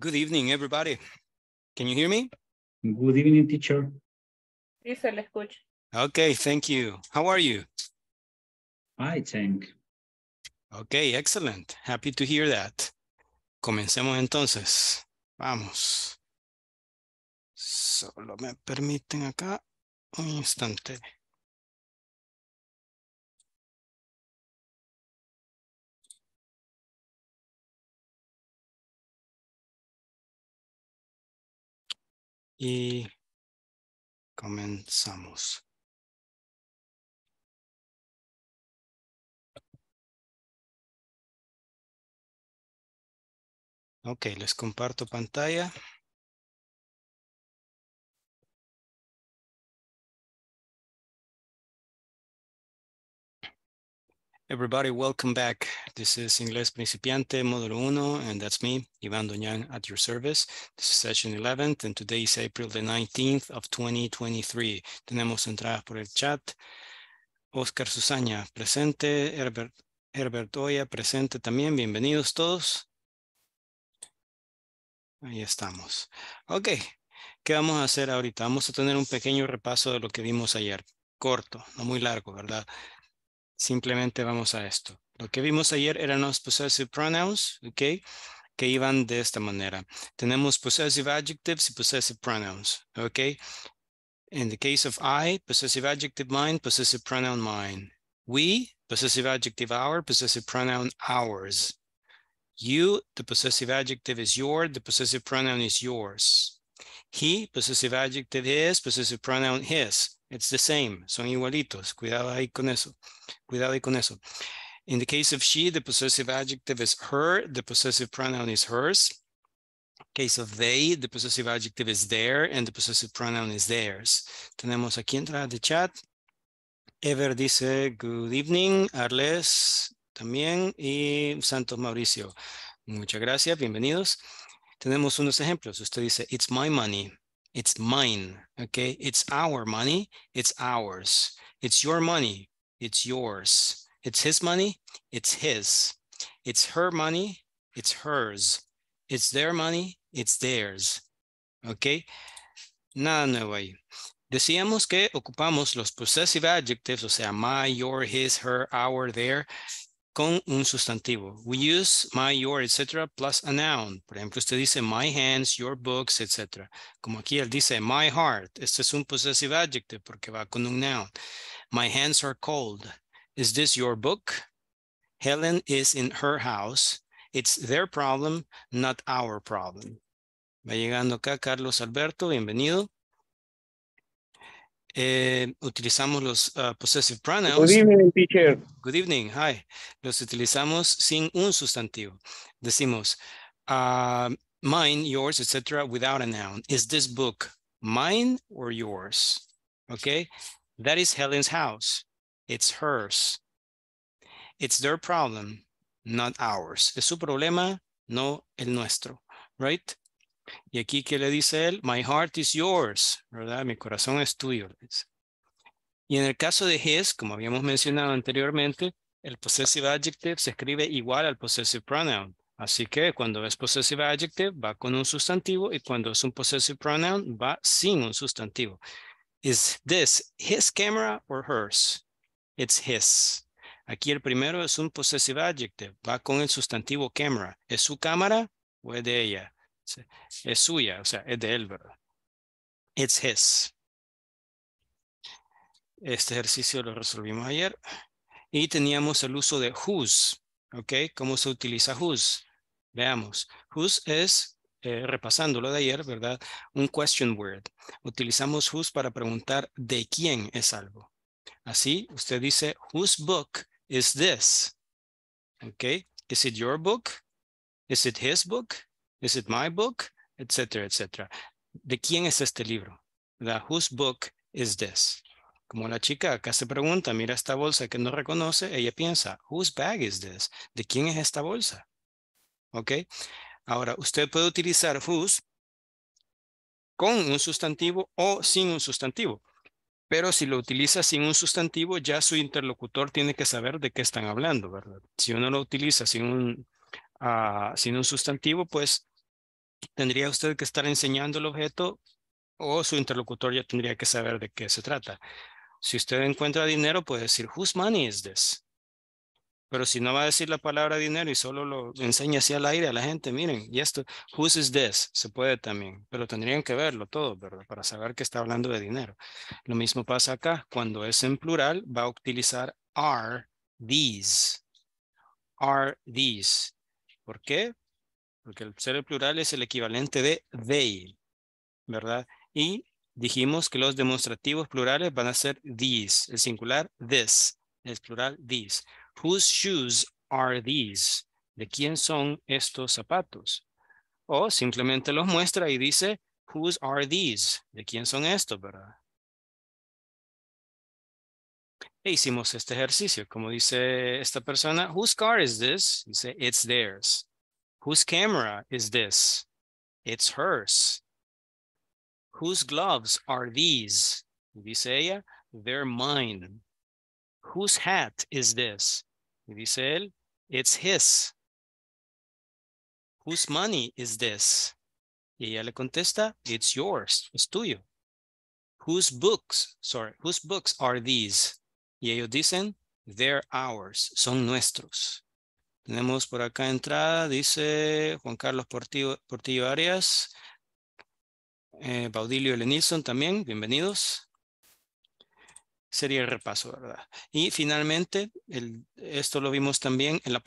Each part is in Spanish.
Good evening, everybody. Can you hear me? Good evening, teacher. Sí, se le escucha. Okay, thank you. How are you? I think. Okay, excellent. Happy to hear that. Comencemos entonces. Vamos. Solo me permiten acá un instante. y comenzamos. Ok, les comparto pantalla. Everybody, welcome back. This is Inglés Principiante, Módulo 1, and that's me, Iván Doñan, at your service. This is session 11, and today is April the 19th of 2023. Tenemos entradas por el chat. Oscar Susana presente. Herbert, Herbert Oya, presente también. Bienvenidos todos. Ahí estamos. Ok, ¿qué vamos a hacer ahorita? Vamos a tener un pequeño repaso de lo que vimos ayer. Corto, no muy largo, ¿verdad? Simplemente vamos a esto. Lo que vimos ayer eran los possessive pronouns, ¿ok? Que iban de esta manera. Tenemos possessive adjectives y possessive pronouns, ¿ok? In the case of I, possessive adjective mine, possessive pronoun mine. We, possessive adjective our, possessive pronoun ours. You, the possessive adjective is your, the possessive pronoun is yours. He, possessive adjective is, possessive pronoun his. It's the same, son igualitos. Cuidado ahí con eso. Cuidado ahí con eso. In the case of she, the possessive adjective is her, the possessive pronoun is hers. Case of they, the possessive adjective is their, and the possessive pronoun is theirs. Tenemos aquí entra de chat. Ever dice good evening, Arles también y Santos Mauricio. Muchas gracias, bienvenidos. Tenemos unos ejemplos. Usted dice, it's my money. It's mine, okay? It's our money, it's ours. It's your money, it's yours. It's his money, it's his. It's her money, it's hers. It's their money, it's theirs. Okay? Nada nuevo ahí. Decíamos que ocupamos los possessive adjectives, o sea, my, your, his, her, our, their, con un sustantivo. We use my, your, etc. plus a noun. Por ejemplo, usted dice my hands, your books, etc. Como aquí él dice my heart. Este es un possessive adjective porque va con un noun. My hands are cold. Is this your book? Helen is in her house. It's their problem, not our problem. Va llegando acá Carlos Alberto, bienvenido eh, utilizamos los uh, possessive pronouns. Good evening, teacher. Good evening, hi. Los utilizamos sin un sustantivo. Decimos, uh, mine, yours, etc., without a noun. Is this book mine or yours? Okay, that is Helen's house. It's hers. It's their problem, not ours. Es su problema, no el nuestro, right? Y aquí, ¿qué le dice él? My heart is yours, ¿verdad? Mi corazón es tuyo. Y en el caso de his, como habíamos mencionado anteriormente, el possessive adjective se escribe igual al possessive pronoun. Así que cuando es possessive adjective va con un sustantivo y cuando es un possessive pronoun va sin un sustantivo. Is this his camera or hers? It's his. Aquí el primero es un possessive adjective, va con el sustantivo camera. ¿Es su cámara o es de ella? Es suya, o sea, es de él, ¿verdad? It's his. Este ejercicio lo resolvimos ayer. Y teníamos el uso de whose, ¿ok? ¿Cómo se utiliza whose? Veamos. Whose es repasándolo eh, repasando lo de ayer, ¿verdad? Un question word. Utilizamos whose para preguntar de quién es algo. Así, usted dice, whose book is this? ¿Ok? Is it your book? Is it his book? Is it my book? Etcétera, etcétera. ¿De quién es este libro? La Whose book is this? Como la chica acá se pregunta, mira esta bolsa que no reconoce, ella piensa, whose bag is this? ¿De quién es esta bolsa? ¿Ok? Ahora, usted puede utilizar whose con un sustantivo o sin un sustantivo. Pero si lo utiliza sin un sustantivo, ya su interlocutor tiene que saber de qué están hablando, ¿verdad? Si uno lo utiliza sin un Ah, sin un sustantivo, pues tendría usted que estar enseñando el objeto o su interlocutor ya tendría que saber de qué se trata. Si usted encuentra dinero, puede decir, whose money is this? Pero si no va a decir la palabra dinero y solo lo enseña así al aire a la gente, miren, y esto, whose is this? Se puede también, pero tendrían que verlo todo, ¿verdad? Para saber que está hablando de dinero. Lo mismo pasa acá. Cuando es en plural, va a utilizar are these. Are these. ¿Por qué? Porque el ser plural es el equivalente de they, ¿verdad? Y dijimos que los demostrativos plurales van a ser these, el singular this, el plural these. Whose shoes are these? ¿De quién son estos zapatos? O simplemente los muestra y dice, whose are these? ¿De quién son estos, verdad? e hicimos este ejercicio. Como dice esta persona, whose car is this? Dice, it's theirs. Whose camera is this? It's hers. Whose gloves are these? Dice ella, they're mine. Whose hat is this? Dice él, it's his. Whose money is this? Y ella le contesta, it's yours, es tuyo. Whose books, sorry, whose books are these? Y ellos dicen, they're ours, son nuestros. Tenemos por acá entrada, dice Juan Carlos Portillo, Arias, eh, Baudilio Lenilson también, bienvenidos. Sería el repaso, ¿verdad? Y finalmente, esto lo vimos también, en la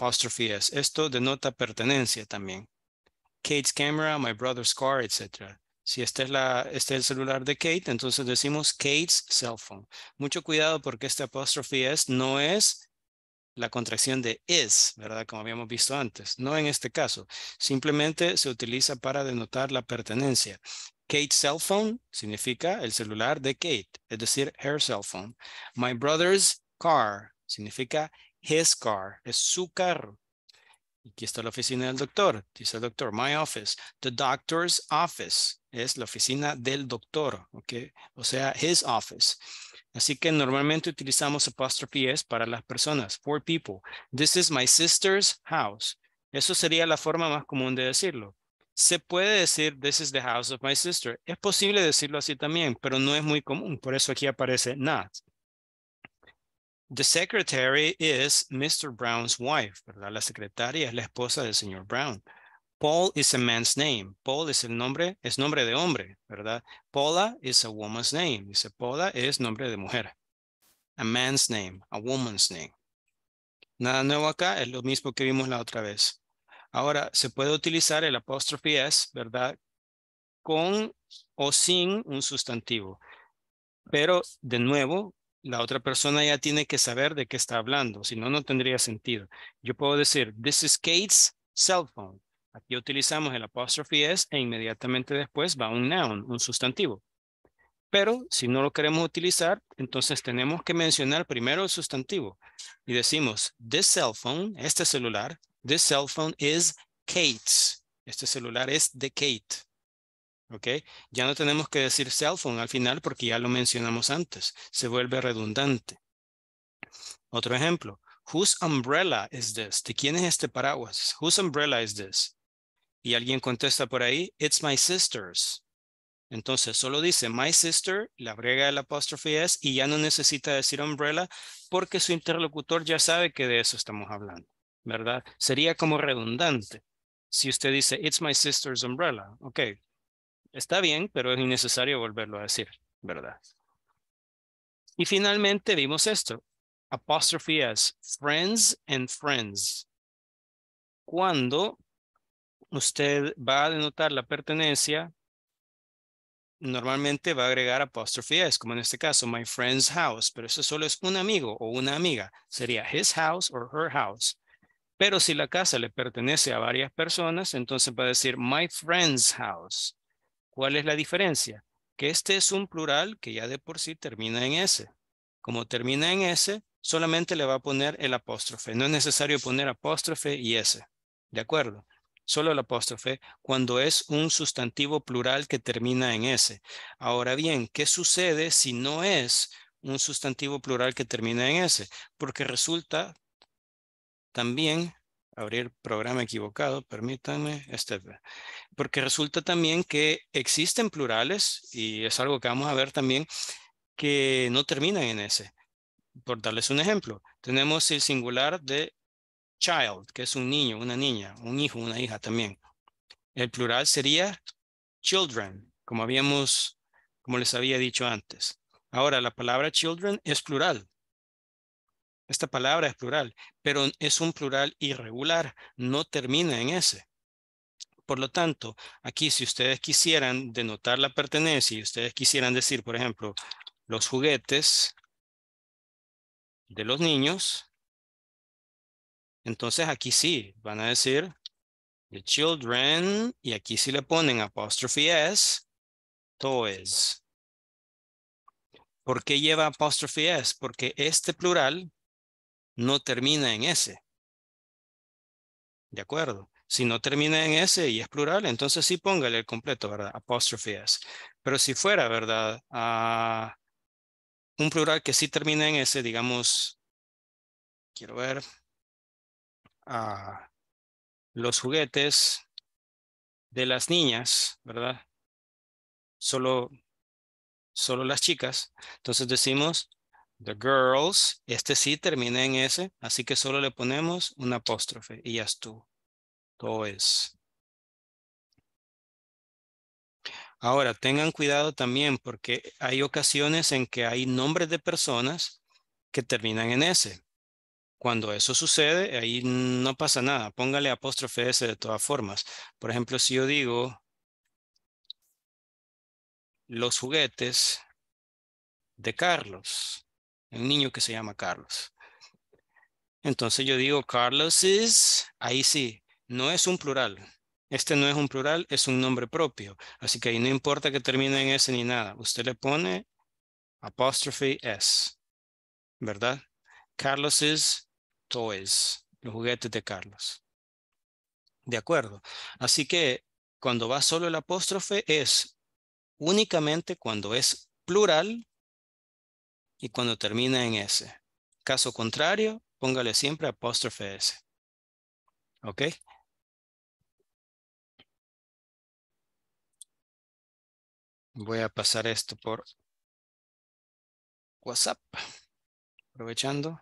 es. Esto denota pertenencia también. Kate's camera, my brother's car, etcétera. Si este es, el celular de Kate, entonces decimos Kate's cell phone. Mucho cuidado porque este apóstrofe es no es la contracción de is, ¿verdad? Como habíamos visto antes. No en este caso. Simplemente se utiliza para denotar la pertenencia. Kate's cell phone significa el celular de Kate, es decir, her cell phone. My brother's car significa his car, es su carro. Aquí está la oficina del doctor. Dice el doctor, my office, the doctor's office es la oficina del doctor, O sea, his office. Así que normalmente utilizamos apostrophe para las personas, for people. This is my sister's house. Eso sería la forma más común de decirlo. Se puede decir, this is the house of my sister. Es posible decirlo así también, pero no es muy común. Por eso aquí aparece not. The secretary is Mr. Brown's wife, ¿verdad? La secretaria es la esposa del señor Brown. Paul is a man's name. Paul es el nombre, es nombre de hombre, ¿verdad? Paula is a woman's name. Dice Paula es nombre de mujer. A man's name, a woman's name. Nada nuevo acá, es lo mismo que vimos la otra vez. Ahora, se puede utilizar el apóstrofe s, ¿verdad? Con o sin un sustantivo. Pero, de nuevo, la otra persona ya tiene que saber de qué está hablando. Si no, no tendría sentido. Yo puedo decir, this is Kate's cell phone. Aquí utilizamos el apóstrofe S e inmediatamente después va un noun, un sustantivo. Pero si no lo queremos utilizar, entonces tenemos que mencionar primero el sustantivo. Y decimos, this cell phone, este celular, this cell phone is Kate's. Este celular es de Kate. ¿Ok? Ya no tenemos que decir cell phone al final porque ya lo mencionamos antes. Se vuelve redundante. Otro ejemplo. Whose umbrella is this? ¿De quién es este paraguas? Whose umbrella is this? y alguien contesta por ahí, it's my sister's. Entonces solo dice my sister, la brega la apostrofe es y ya no necesita decir umbrella porque su interlocutor ya sabe que de eso estamos hablando, ¿verdad? Sería como redundante. Si usted dice it's my sister's umbrella, ok, está bien, pero es innecesario volverlo a decir, ¿verdad? Y finalmente vimos esto, apóstrofe es friends and friends. Cuando usted va a denotar la pertenencia, normalmente va a agregar apóstrofe s, como en este caso, my friend's house, pero eso solo es un amigo o una amiga, sería his house or her house. Pero si la casa le pertenece a varias personas, entonces va a decir my friend's house. ¿Cuál es la diferencia? Que este es un plural que ya de por sí termina en s. Como termina en s, solamente le va a poner el apóstrofe. No es necesario poner apóstrofe y s. ¿De acuerdo? solo el apóstrofe, cuando es un sustantivo plural que termina en S. Ahora bien, ¿qué sucede si no es un sustantivo plural que termina en S? Porque resulta también, abrir programa equivocado, permítanme, este, porque resulta también que existen plurales, y es algo que vamos a ver también, que no terminan en S. Por darles un ejemplo, tenemos el singular de child, que es un niño, una niña, un hijo, una hija también. El plural sería children, como habíamos, como les había dicho antes. Ahora, la palabra children es plural. Esta palabra es plural, pero es un plural irregular, no termina en S. Por lo tanto, aquí si ustedes quisieran denotar la pertenencia y ustedes quisieran decir, por ejemplo, los juguetes de los niños, entonces aquí sí, van a decir the children, y aquí sí le ponen apóstrofe s, toys. ¿Por qué lleva apóstrofe s? Porque este plural no termina en s. ¿De acuerdo? Si no termina en S y es plural, entonces sí póngale el completo, ¿verdad? Apóstrofe S. Pero si fuera, ¿verdad? Ah, un plural que sí termina en S, digamos, quiero ver, a los juguetes de las niñas, ¿verdad? Solo, solo las chicas. Entonces decimos the girls. Este sí termina en S, así que solo le ponemos un apóstrofe y ya estuvo. Todo es. Ahora, tengan cuidado también porque hay ocasiones en que hay nombres de personas que terminan en S. Cuando eso sucede, ahí no pasa nada. Póngale apóstrofe S de todas formas. Por ejemplo, si yo digo los juguetes de Carlos, el niño que se llama Carlos. Entonces yo digo Carlos is, ahí sí, no es un plural. Este no es un plural, es un nombre propio. Así que ahí no importa que termine en S ni nada. Usted le pone apóstrofe S, ¿verdad? Carlos is toys, los juguetes de Carlos. De acuerdo. Así que cuando va solo el apóstrofe es únicamente cuando es plural y cuando termina en S. Caso contrario, póngale siempre apóstrofe S. ¿Ok? Voy a pasar esto por WhatsApp. Aprovechando.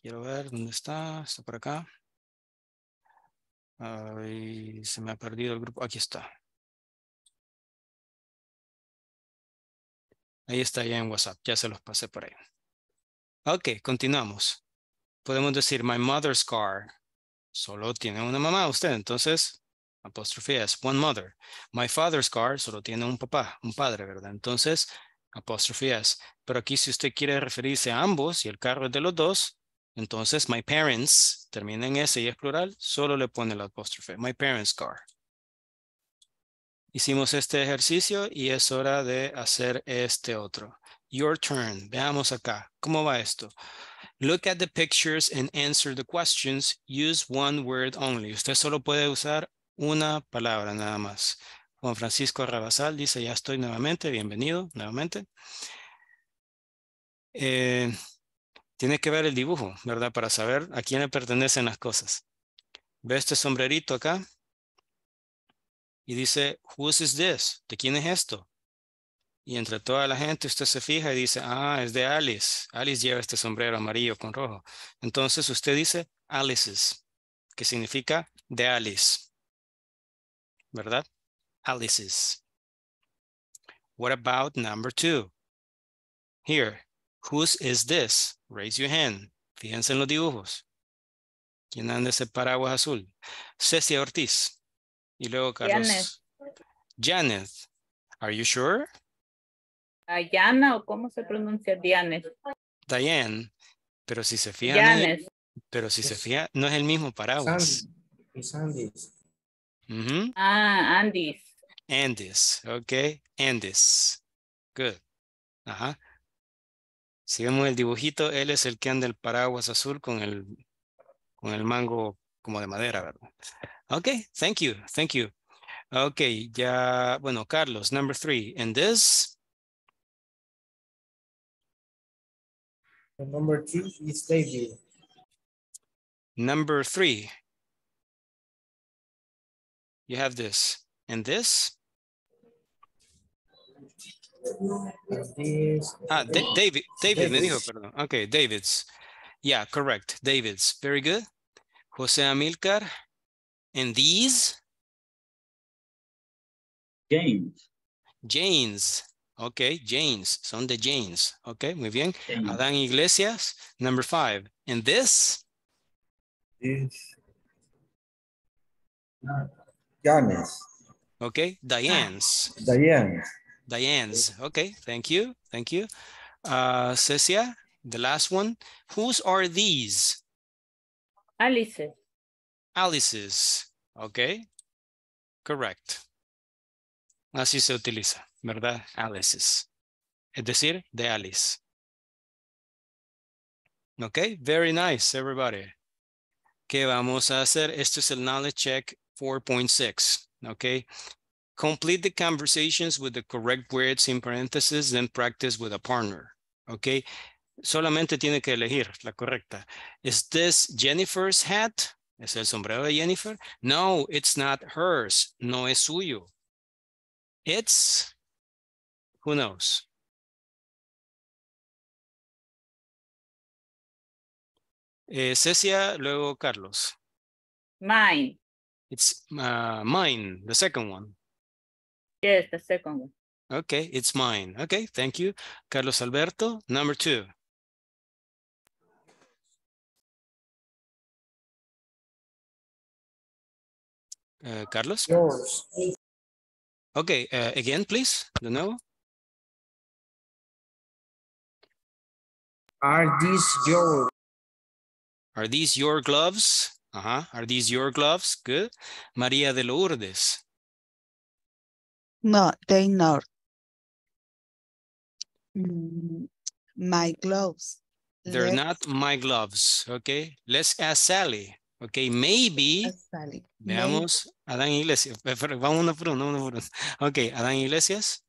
Quiero ver dónde está. Está por acá. Ay, se me ha perdido el grupo. Aquí está. Ahí está ya en WhatsApp. Ya se los pasé por ahí. Ok, continuamos. Podemos decir, my mother's car. Solo tiene una mamá usted, entonces, apóstrofe es one mother. My father's car solo tiene un papá, un padre, ¿verdad? Entonces, apóstrofe Pero aquí si usted quiere referirse a ambos y el carro es de los dos, entonces, my parents, termina en S y es plural, solo le pone la apóstrofe. My parents' car. Hicimos este ejercicio y es hora de hacer este otro. Your turn. Veamos acá. ¿Cómo va esto? Look at the pictures and answer the questions. Use one word only. Usted solo puede usar una palabra nada más. Juan Francisco Rabasal dice, ya estoy nuevamente. Bienvenido nuevamente. Eh, tiene que ver el dibujo, ¿verdad? Para saber a quién le pertenecen las cosas. Ve este sombrerito acá. Y dice, whose is this? ¿De quién es esto? Y entre toda la gente usted se fija y dice, ah, es de Alice. Alice lleva este sombrero amarillo con rojo. Entonces usted dice Alice's, que significa de Alice. ¿Verdad? Alice's. What about number two? Here, Whose is this? Raise your hand. Fíjense en los dibujos. ¿Quién anda ese paraguas azul? Cecia Ortiz. Y luego Carlos. Janet. Are you sure? Diana o cómo se pronuncia Diane. Diane. Pero si se fijan. Janet. Pero si se fijan, no es el mismo paraguas. Es Andes. Ah, Andes. Andes. Ok. Andes. Good. Ajá. Si vemos el dibujito, él es el que anda el paraguas azul con el, con el mango como de madera, ¿verdad? Ok, thank you, thank you. Ok, ya, bueno, Carlos, number three. En this? number three is David. Number 3 You have this. And this? ah, David, David, Davids. me dijo, perdón. Okay, David's. Yeah, correct. David's. Very good. Jose Amilcar. And these? James. James. Okay, James. Son de James. Okay, muy bien. James. Adán Iglesias, number five. And this? This. Janes. Okay, Diane's. Diane's. Diane's. Okay, thank you. Thank you. Uh, Cecia, the last one. Whose are these? Alice's. Alice's. Okay, correct. Así se utiliza, ¿verdad? Alice's. Es decir, de Alice. Okay, very nice, everybody. ¿Qué vamos a hacer? Este es el Knowledge Check 4.6, okay? Complete the conversations with the correct words in parentheses, then practice with a partner. Okay. Solamente tiene que elegir la correcta. Is this Jennifer's hat? ¿Es el sombrero de Jennifer? No, it's not hers. No es suyo. It's, who knows? Eh, Cecia, luego Carlos. Mine. It's uh, mine, the second one. Yes, the second one. Okay, it's mine. Okay, thank you. Carlos Alberto, number two. Uh, Carlos? Yours. Okay, uh, again, please, don't know. Are these your? Are these your gloves? Uh -huh. Are these your gloves? Good. Maria de Lourdes. No, they not mm, my gloves. They're not my gloves, okay? Let's ask Sally. Okay, maybe. Sally. Veamos, Adán Iglesias. Vamos a por una, Ok, Adán Iglesias.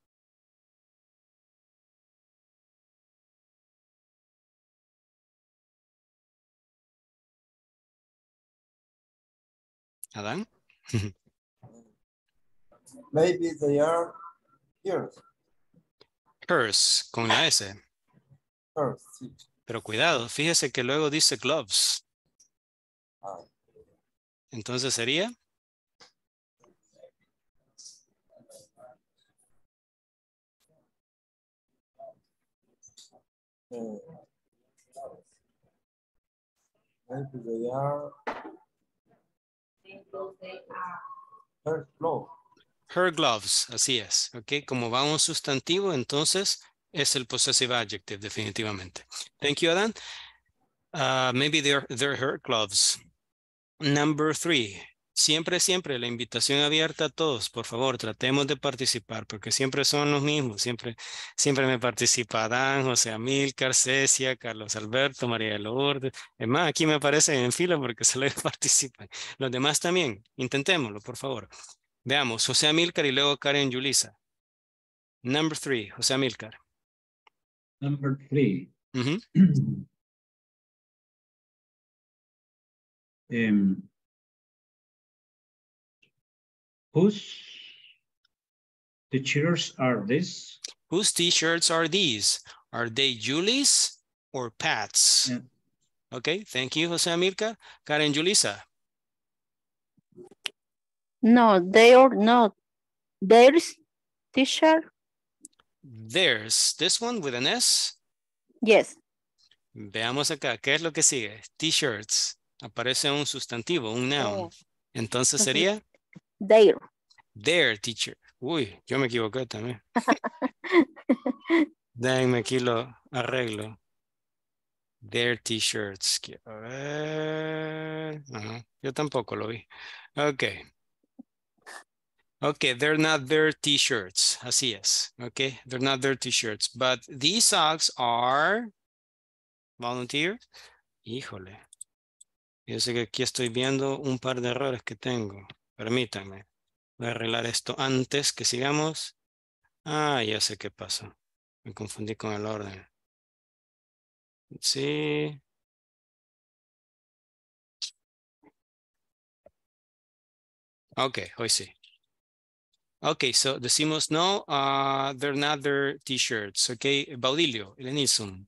Adán. Maybe they are yours. Curse, con la S. Pero cuidado, fíjese que luego dice gloves. Entonces sería... are. Eh, maybe they are... First floor. Her gloves, así es. Ok, como va un sustantivo, entonces es el possessive adjective, definitivamente. Thank you, Adam. Uh, maybe they're, her gloves. Number three. Siempre, siempre, la invitación abierta a todos. Por favor, tratemos de participar, porque siempre son los mismos. Siempre, siempre me participa Adán, José Amílcar, Cecia, Carlos Alberto, María Lourdes. Es más, aquí me aparecen en fila porque se les participan. Los demás también. Intentémoslo, por favor. Veamos, José Amílcar y luego Karen Yulisa. Number three, José Amílcar. Number three. Mm -hmm. um, whose t-shirts are these? Whose t-shirts are these? Are they Julie's or Pat's? Yeah. Okay, thank you, José Amílcar. Karen Yulisa. No, they are not. There's t-shirt. There's. This one with an S. Yes. Veamos acá. ¿Qué es lo que sigue? T-shirts. Aparece un sustantivo, un noun. Entonces sería. There. There, teacher. Uy, yo me equivoqué también. Déjenme aquí lo arreglo. Their t-shirts. Yo tampoco lo vi. Ok. Okay, they're not their t-shirts, así es. Okay, they're not their t-shirts, but these socks are volunteers. Híjole, yo sé que aquí estoy viendo un par de errores que tengo. Permítanme, voy a arreglar esto antes que sigamos. Ah, ya sé qué pasó. Me confundí con el orden. Sí. Ok, hoy sí. Okay, so decimos no, uh, they're not their t-shirts, okay? Baudilio, Elenisum.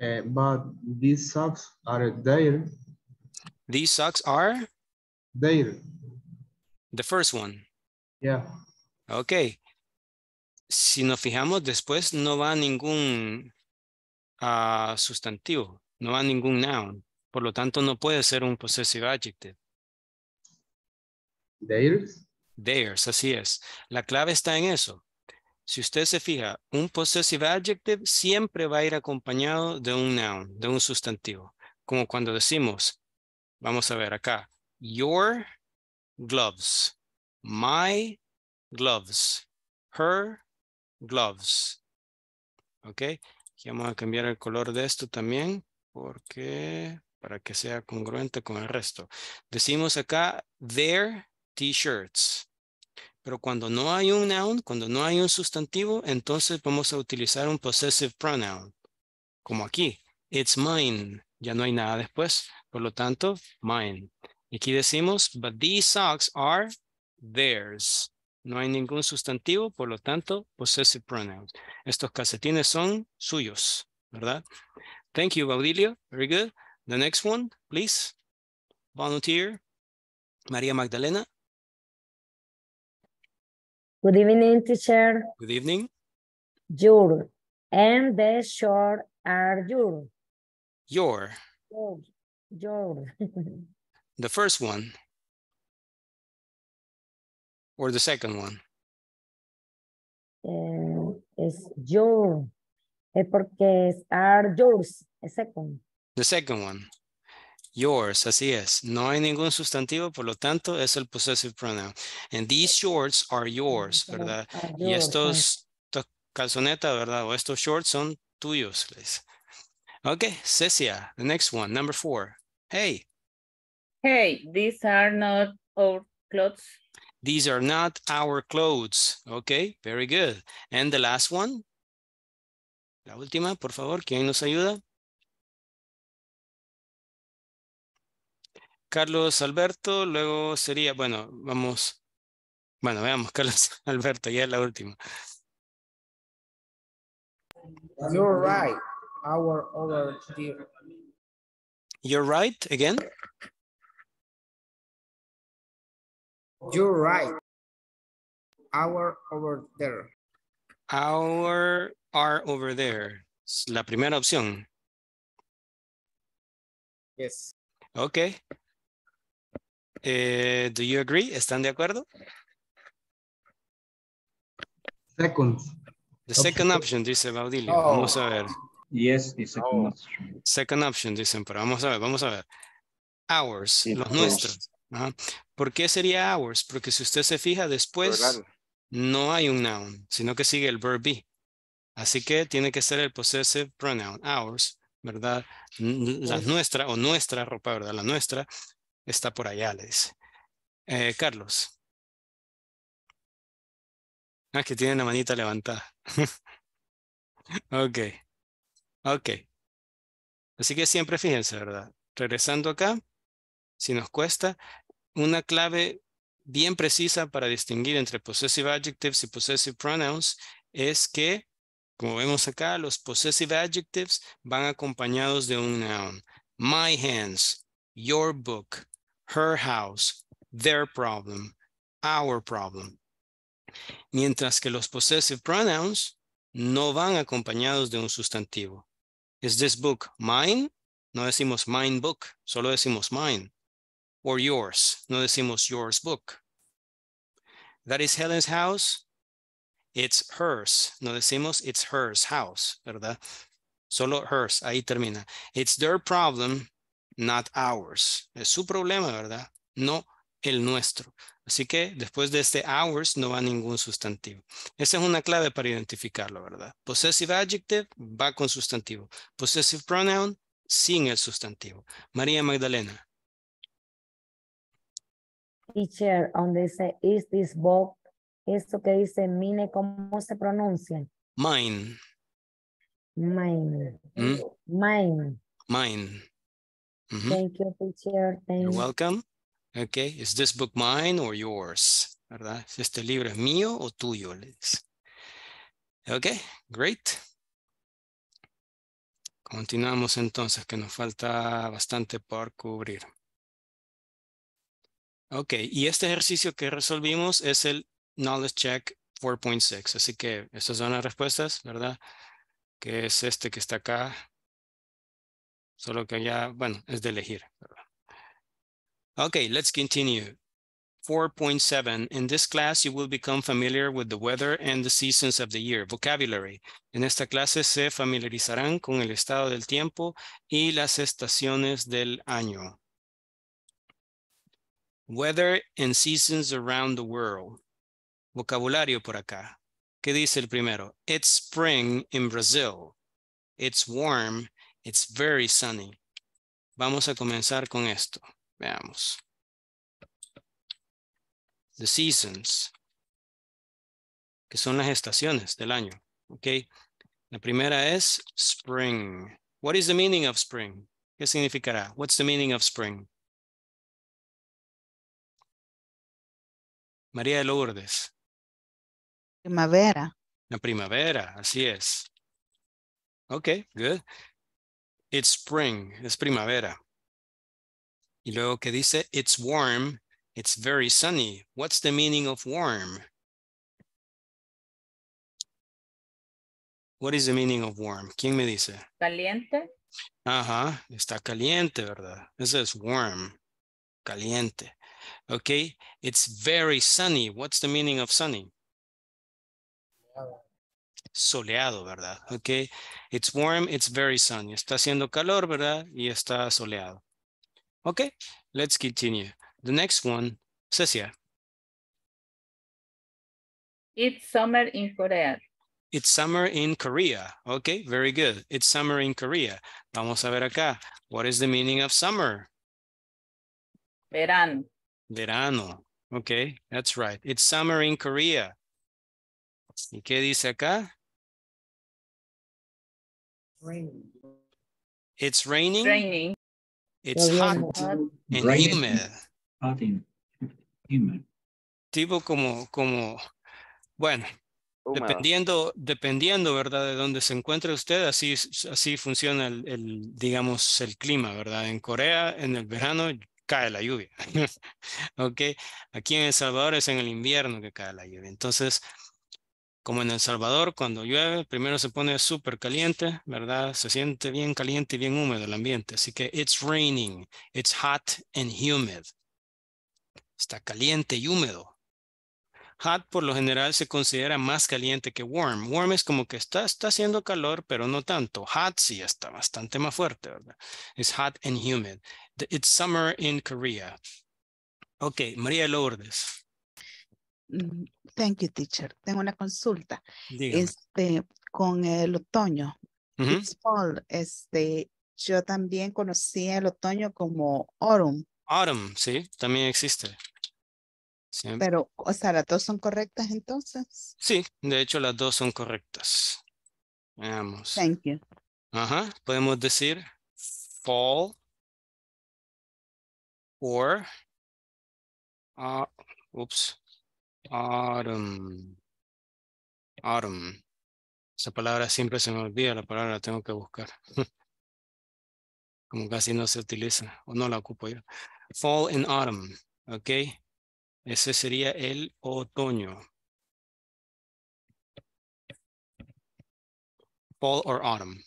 Eh, but these socks are there. These socks are? There. The first one. Yeah. Okay. Si nos fijamos, después no va ningún ah, sustantivo, no va ningún noun. Por lo tanto, no puede ser un possessive adjective theirs, así es. La clave está en eso. Si usted se fija, un possessive adjective siempre va a ir acompañado de un noun, de un sustantivo. Como cuando decimos, vamos a ver acá, your gloves, my gloves, her gloves. ¿Ok? vamos a cambiar el color de esto también porque para que sea congruente con el resto. Decimos acá their t-shirts. Pero cuando no hay un noun, cuando no hay un sustantivo, entonces vamos a utilizar un possessive pronoun, como aquí. It's mine. Ya no hay nada después. Por lo tanto, mine. Y Aquí decimos, but these socks are theirs. No hay ningún sustantivo, por lo tanto, possessive pronoun. Estos calcetines son suyos, ¿verdad? Thank you, Baudilio. Very good. The next one, please. Volunteer. María Magdalena. Good evening, teacher. Good evening. Your and the short are your. Your. Your. your. the first one. Or the second one. Uh, eh, it's your. Es porque are yours. The second. The second one. Yours, así es. No hay ningún sustantivo, por lo tanto, es el possessive pronoun. And these shorts are yours, ¿verdad? y estos calzonetas, ¿verdad? O estos shorts son tuyos, Ok, Okay, Cecia, the next one, number four. Hey. Hey, these are not our clothes. These are not our clothes. Okay, very good. And the last one. La última, por favor, ¿quién nos ayuda? Carlos Alberto, luego sería, bueno, vamos, bueno, veamos, Carlos Alberto, ya es la última. You're right, our over there. You're right, again? You're right, our over there. Our are over there, la primera opción. Yes. Ok, eh, do you agree? ¿Están de acuerdo? Second. The second option, dice Baudilio. Oh. Vamos a ver. Yes, the second oh. option. Second option, dicen, pero vamos a ver, vamos a ver. Hours, los nuestros. ¿Por qué sería hours? Porque si usted se fija después, no hay un noun, sino que sigue el verb be. Así que tiene que ser el possessive pronoun, ours, ¿verdad? La nuestra o nuestra ropa, ¿verdad? La nuestra está por allá, le dice. Eh, Carlos. Ah, que tiene la manita levantada. ok. Ok. Así que siempre fíjense, ¿verdad? Regresando acá, si nos cuesta, una clave bien precisa para distinguir entre possessive adjectives y possessive pronouns es que, como vemos acá, los possessive adjectives van acompañados de un noun. My hands, your book, her house, their problem, our problem. Mientras que los possessive pronouns no van acompañados de un sustantivo. Is this book mine? No decimos mine book, solo decimos mine. Or yours, no decimos yours book. That is Helen's house. It's hers. No decimos it's hers house, ¿verdad? Solo hers, ahí termina. It's their problem, not ours. Es su problema, ¿verdad? No el nuestro. Así que después de este ours no va ningún sustantivo. Esa es una clave para identificarlo, ¿verdad? Possessive adjective va con sustantivo. Possessive pronoun sin el sustantivo. María Magdalena. Teacher, donde dice is this book, esto que dice mine, ¿cómo se pronuncia? Mine. Mine. ¿Mm? Mine. Mine. Mm-hmm. Thank you, teacher. You're welcome. Okay, is this book mine or yours? ¿Verdad? este libro es mío o tuyo, Ok, Okay, great. Continuamos entonces, que nos falta bastante por cubrir. Ok, y este ejercicio que resolvimos es el Knowledge Check 4.6. Así que estas son las respuestas, ¿verdad? Que es este que está acá, Solo que ya, bueno, es de elegir. Okay, let's continue. 4.7. In this class, you will become familiar with the weather and the seasons of the year. Vocabulary. En esta clase se familiarizarán con el estado del tiempo y las estaciones del año. Weather and seasons around the world. Vocabulario por acá. ¿Qué dice el primero? It's spring in Brazil. It's warm It's very sunny. Vamos a comenzar con esto. Veamos. The seasons, que son las estaciones del año. Okay. La primera es spring. What is the meaning of spring? ¿Qué significará? What's the meaning of spring? María de Lourdes. Primavera. La primavera, así es. Ok, good. It's spring, es primavera. Y luego que dice, it's warm, it's very sunny. What's the meaning of warm? What is the meaning of warm? ¿Quién me dice? Caliente. Ajá, está caliente, ¿verdad? This is warm, caliente. Okay, it's very sunny. What's the meaning of sunny? soleado, ¿verdad? Okay, it's warm, it's very sunny. Está haciendo calor, ¿verdad? Y está soleado. Okay, let's continue. The next one, Cecia. It's summer in Korea. It's summer in Korea. Okay, very good. It's summer in Korea. Vamos a ver acá. What is the meaning of summer? Verano. Verano. Okay, that's right. It's summer in Korea. ¿Y qué dice acá? Raining. It's raining. It's hot, and humid. Tipo como, como, bueno, dependiendo, dependiendo, ¿verdad? De dónde se encuentre usted, así, así funciona el, digamos, el clima, ¿verdad? En Corea, en el verano, cae la lluvia. ok. Aquí en El Salvador es en el invierno que cae la lluvia. Entonces, como en El Salvador, cuando llueve, primero se pone súper caliente, ¿verdad? Se siente bien caliente y bien húmedo el ambiente. Así que it's raining, it's hot and humid. Está caliente y húmedo. Hot por lo general se considera más caliente que warm. Warm es como que está, haciendo calor, pero no tanto. Hot sí está bastante más fuerte, ¿verdad? It's hot and humid. It's summer in Korea. Ok, María Lourdes. Mm, thank you, teacher. Tengo una consulta. Este, con el otoño. fall. Este, yo también conocí el otoño como autumn. Autumn, sí, también existe. Pero, o sea, las dos son correctas entonces. Sí, de hecho las dos son correctas. Veamos. Thank you. Ajá, podemos decir fall or, oops, ah, Autumn. Autumn. Esa palabra siempre se me olvida, la palabra la tengo que buscar. Como casi no se utiliza, o no la ocupo yo. Fall in autumn, ¿ok? Ese sería el otoño. Fall or autumn.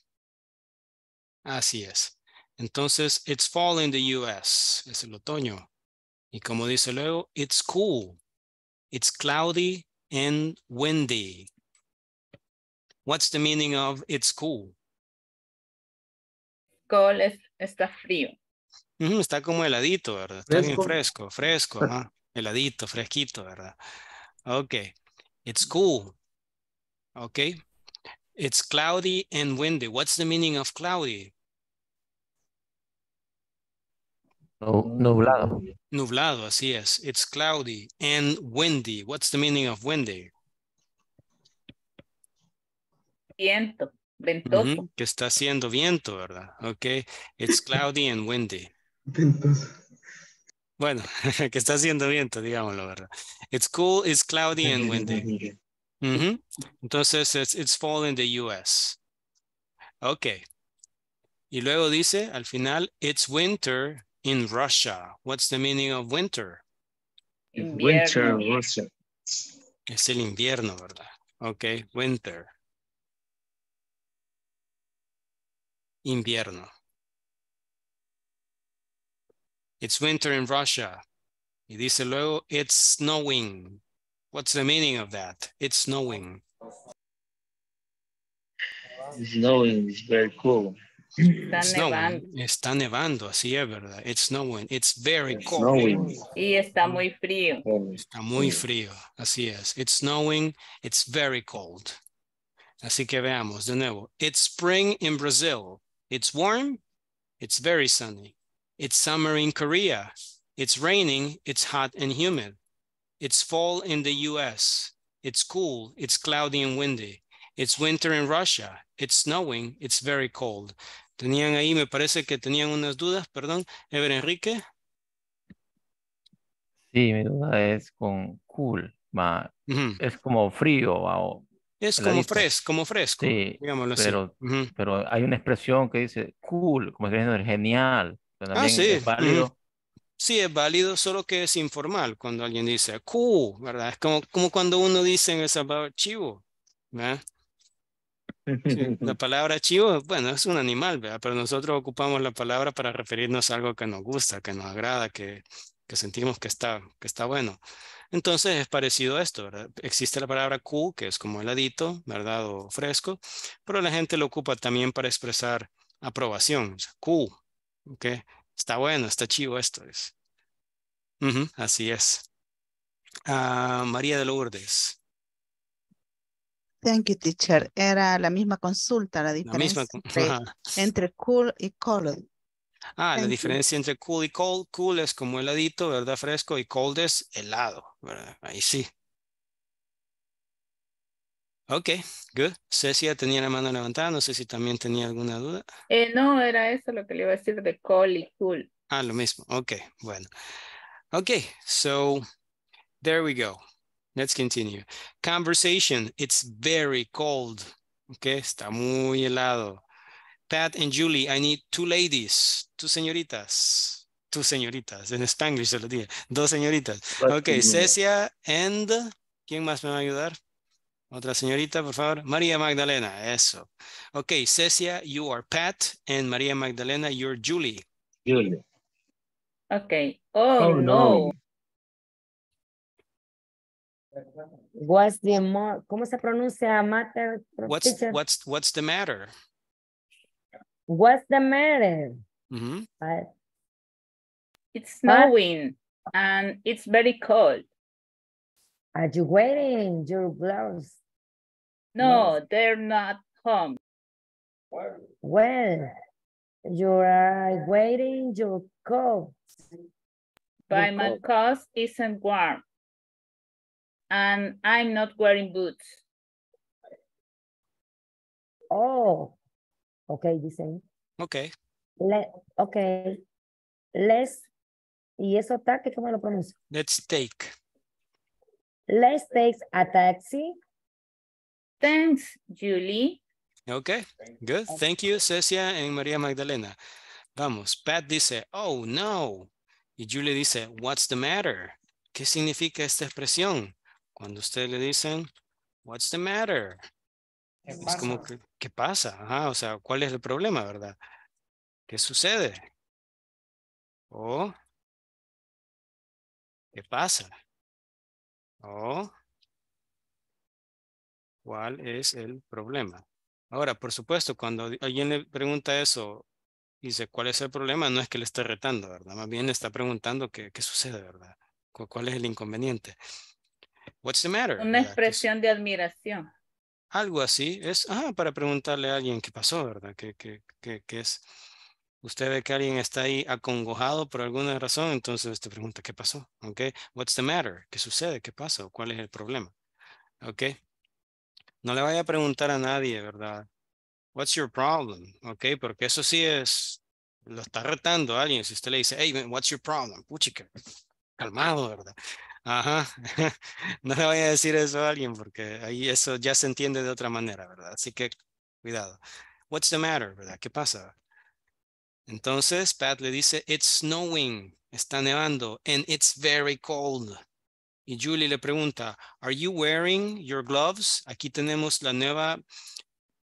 Así es. Entonces, it's fall in the US. Es el otoño. Y como dice luego, it's cool. It's cloudy and windy. What's the meaning of it's cool? Cool es, está frío. está como heladito, ¿verdad? Está fresco. bien fresco, fresco, ¿no? heladito, fresquito, ¿verdad? Ok, it's cool. Ok, it's cloudy and windy. What's the meaning of cloudy? nublado. Nublado, así es. It's cloudy and windy. What's the meaning of windy? Viento, ventoso. Que está haciendo viento, ¿verdad? Ok. It's cloudy and windy. Bueno, que está haciendo viento, digámoslo, ¿verdad? It's cool, it's cloudy and windy. Entonces, it's, it's fall in the U.S. Ok. Y luego dice, al final, it's winter in Russia? What's the meaning of winter? Winter, Russia. Es el invierno, ¿verdad? Okay, winter. Invierno. It's winter in Russia. Y dice luego, it's snowing. What's the meaning of that? It's snowing. Snowing is very cool. Está nevando. Está nevando, así es, ¿verdad? It's snowing. It's very It's cold. Snowing. Y está muy frío. Está muy frío, así es. It's snowing, it's very cold. Así que veamos de nuevo. It's spring in Brazil. It's warm, it's very sunny. It's summer in Korea. It's raining, it's hot and humid. It's fall in the US. It's cool, it's cloudy and windy. It's winter in Russia. It's snowing. It's very cold. Tenían ahí, me parece que tenían unas dudas, perdón. Ever Enrique. Sí, mi duda es con cool. Es como frío. o es como, fresco, como fresco, sí, pero, hay una expresión que dice cool, como es genial. Ah, sí. Es válido. Sí, es válido, solo que es informal cuando alguien dice cool, ¿verdad? Es como, como cuando uno dice en El chivo, ¿verdad? la palabra chivo, bueno, es un animal, pero nosotros ocupamos la palabra para referirnos a algo que nos gusta, que nos agrada, que, que sentimos que está, que está bueno. Entonces es parecido a esto, Existe la palabra Q, que es como heladito, ¿verdad? O fresco, pero la gente lo ocupa también para expresar aprobación. Q, ¿ok? Está bueno, está chivo esto. Es. así es. Ah, María de Lourdes. Thank you, teacher. Era la misma consulta, la diferencia misma, entre, entre, cool y cold. Ah, la diferencia entre cool y cold. Cool es como heladito, ¿verdad? Fresco. Y cold es helado, ¿verdad? Ahí sí. Ok, good. Cecia tenía la mano levantada. No sé si también tenía alguna duda. Eh, no, era eso lo que le iba a decir de cold y cool. Ah, lo mismo. Ok, bueno. Ok, so there we go. Let's continue. Conversation. It's very cold. Okay, está muy helado. Pat and Julie, I need two ladies, two señoritas. Two señoritas. En Spanish se lo dije. Dos señoritas. Ok, Cecia and... ¿Quién más me va a ayudar? Otra señorita, por favor. María Magdalena, eso. Ok, Cecia, you are Pat, and María Magdalena, you're Julie. Julie. Ok. Oh, oh no. no. What's the ¿Cómo se pronuncia matter? What's teacher? what's what's the matter? What's the matter? Mm -hmm. but, it's snowing but, and it's very cold. Are you wearing your blouse? No, no, they're not home. Well, you are waiting your coat. But my coat isn't warm and I'm not wearing boots. Oh, okay, dicen. Okay. Le okay. Let's, y eso qué ¿cómo lo pronuncio? Let's take. Let's take a taxi. Thanks, Julie. Okay, good. Thank you, Cecia and María Magdalena. Vamos, Pat dice, oh no. Y Julie dice, what's the matter? ¿Qué significa esta expresión? Cuando ustedes le dicen, what's the matter? es como, que, ¿qué pasa? o sea, ¿cuál es el problema, verdad? ¿Qué sucede? O, ¿qué pasa? O, ¿cuál es el problema? Ahora, por supuesto, cuando alguien le pregunta eso, dice, ¿cuál es el problema? No es que le esté retando, ¿verdad? Más bien le está preguntando qué, qué sucede, ¿verdad? ¿Cuál es el inconveniente? What's the matter? Una expresión de admiración. Algo así es para preguntarle a alguien qué pasó, ¿verdad? Que, es. Usted ve que alguien está ahí acongojado por alguna razón, entonces te pregunta qué pasó, ¿ok? What's the matter? ¿Qué sucede? ¿Qué pasó ¿Cuál es el problema? ¿Ok? No le vaya a preguntar a nadie, ¿verdad? What's your problem? ¿Ok? Porque eso sí es, lo está retando a alguien. Si usted le dice, hey, what's your problem? Puchica, calmado, ¿verdad? Ajá, no le voy a decir eso a alguien porque ahí eso ya se entiende de otra manera, ¿verdad? Así que cuidado. What's the matter, verdad? ¿Qué pasa? Entonces Pat le dice, it's snowing, está nevando, and it's very cold. Y Julie le pregunta, are you wearing your gloves? Aquí tenemos la nueva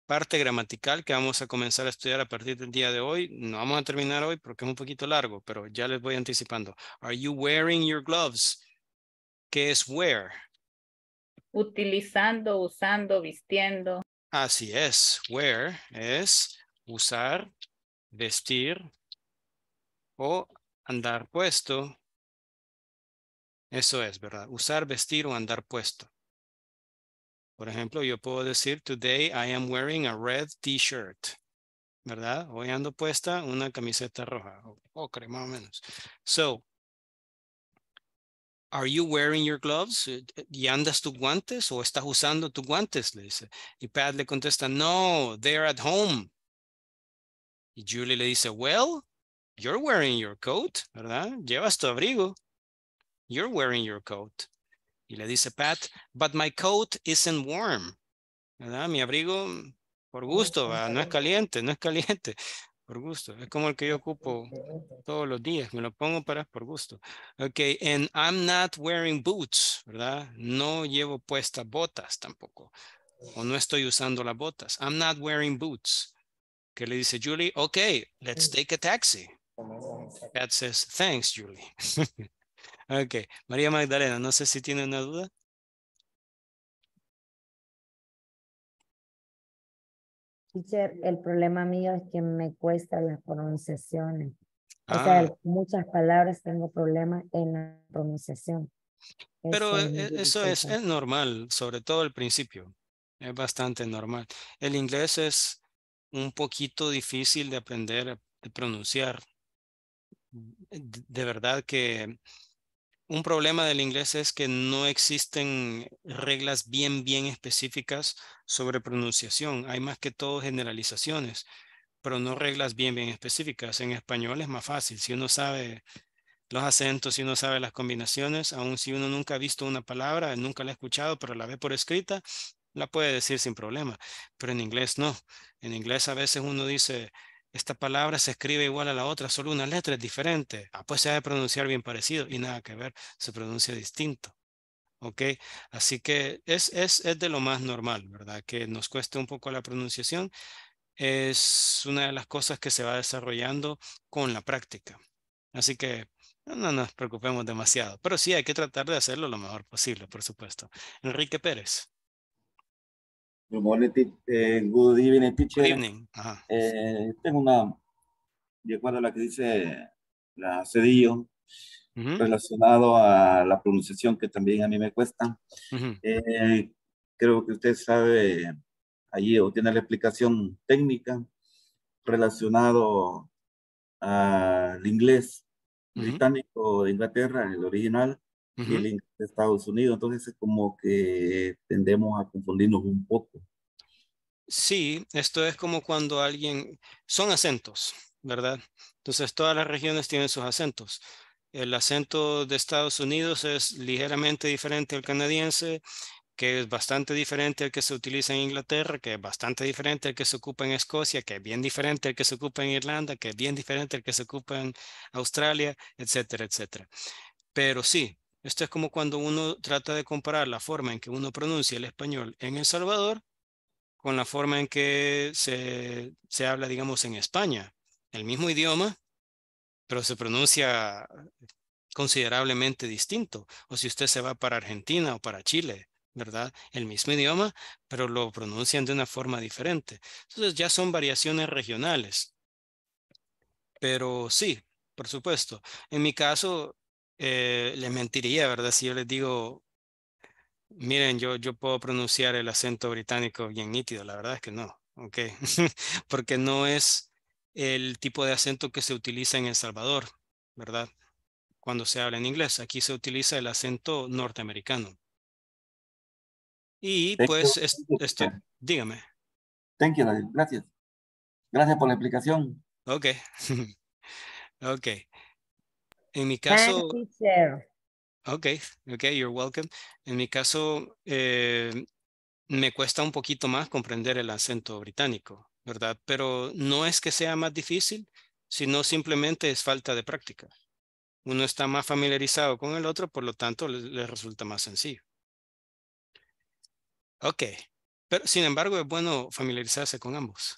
parte gramatical que vamos a comenzar a estudiar a partir del día de hoy. No vamos a terminar hoy porque es un poquito largo, pero ya les voy anticipando. Are you wearing your gloves? que es wear. Utilizando, usando, vistiendo. Así es, wear es usar, vestir o andar puesto. Eso es, ¿verdad? Usar, vestir o andar puesto. Por ejemplo, yo puedo decir, today I am wearing a red t-shirt. ¿Verdad? Hoy ando puesta una camiseta roja o crema o menos. So, Are you wearing your gloves? Eh, eh, ¿Y andas tus guantes o estás usando tus guantes? Le dice. Y Pat le contesta, no, they're at home. Y Julie le dice, well, you're wearing your coat, ¿verdad? Llevas tu abrigo. You're wearing your coat. Y le dice Pat, but my coat isn't warm. ¿Verdad? Mi abrigo, por gusto, no es caliente, no es caliente. Por gusto. Es como el que yo ocupo todos los días. Me lo pongo para por gusto. Ok, and I'm not wearing boots, ¿verdad? No llevo puestas botas tampoco. O no estoy usando las botas. I'm not wearing boots. Que le dice Julie, ok, let's take a taxi. that says, thanks, Julie. ok, María Magdalena, no sé si tiene una duda. el problema mío es que me cuesta las pronunciaciones. O sea, ah. muchas palabras tengo problemas en la pronunciación. Pero eso, es, e, e, es, es, normal, sobre todo al principio. Es bastante normal. El inglés es un poquito difícil de aprender, de pronunciar. De verdad que un problema del inglés es que no existen reglas bien, bien específicas sobre pronunciación. Hay más que todo generalizaciones, pero no reglas bien, bien específicas. En español es más fácil. Si uno sabe los acentos, si uno sabe las combinaciones, aun si uno nunca ha visto una palabra, nunca la ha escuchado, pero la ve por escrita, la puede decir sin problema. Pero en inglés no. En inglés a veces uno dice, esta palabra se escribe igual a la otra, solo una letra es diferente. Ah, pues se ha de pronunciar bien parecido y nada que ver, se pronuncia distinto. ¿Ok? Así que es, es de lo más normal, ¿verdad? Que nos cueste un poco la pronunciación. Es una de las cosas que se va desarrollando con la práctica. Así que no nos preocupemos demasiado, pero sí hay que tratar de hacerlo lo mejor posible, por supuesto. Enrique Pérez. Good morning, eh, good evening, teacher. Eh, tengo una, de acuerdo a la que dice la Cedillo, relacionado a la pronunciación que también a mí me cuesta. Eh, creo que usted sabe allí o tiene la explicación técnica relacionado al inglés británico de Inglaterra, el original, el inglés de Estados Unidos. Entonces, es como que tendemos a confundirnos un poco. Sí, esto es como cuando alguien, son acentos, ¿verdad? Entonces, todas las regiones tienen sus acentos. El acento de Estados Unidos es ligeramente diferente al canadiense, que es bastante diferente al que se utiliza en Inglaterra, que es bastante diferente al que se ocupa en Escocia, que es bien diferente al que se ocupa en Irlanda, que es bien diferente al que se ocupa en Australia, etcétera, etcétera. Pero sí, esto es como cuando uno trata de comparar la forma en que uno pronuncia el español en El Salvador con la forma en que se, se habla, digamos, en España. El mismo idioma, pero se pronuncia considerablemente distinto. O si usted se va para Argentina o para Chile, ¿verdad? El mismo idioma, pero lo pronuncian de una forma diferente. Entonces ya son variaciones regionales. Pero sí, por supuesto. En mi caso, eh, les mentiría, ¿verdad? Si yo les digo, miren, yo, yo puedo pronunciar el acento británico bien nítido, la verdad es que no, ¿ok? Porque no es el tipo de acento que se utiliza en El Salvador, ¿verdad? Cuando se habla en inglés, aquí se utiliza el acento norteamericano. Y pues, esto, dígame. Thank you, Gracias. Gracias por la explicación. Ok. ok. En mi caso... Ok, ok, you're welcome. En mi caso, eh, me cuesta un poquito más comprender el acento británico, ¿verdad? Pero no es que sea más difícil, sino simplemente es falta de práctica. Uno está más familiarizado con el otro, por lo tanto, le, le resulta más sencillo. Ok, pero sin embargo, es bueno familiarizarse con ambos.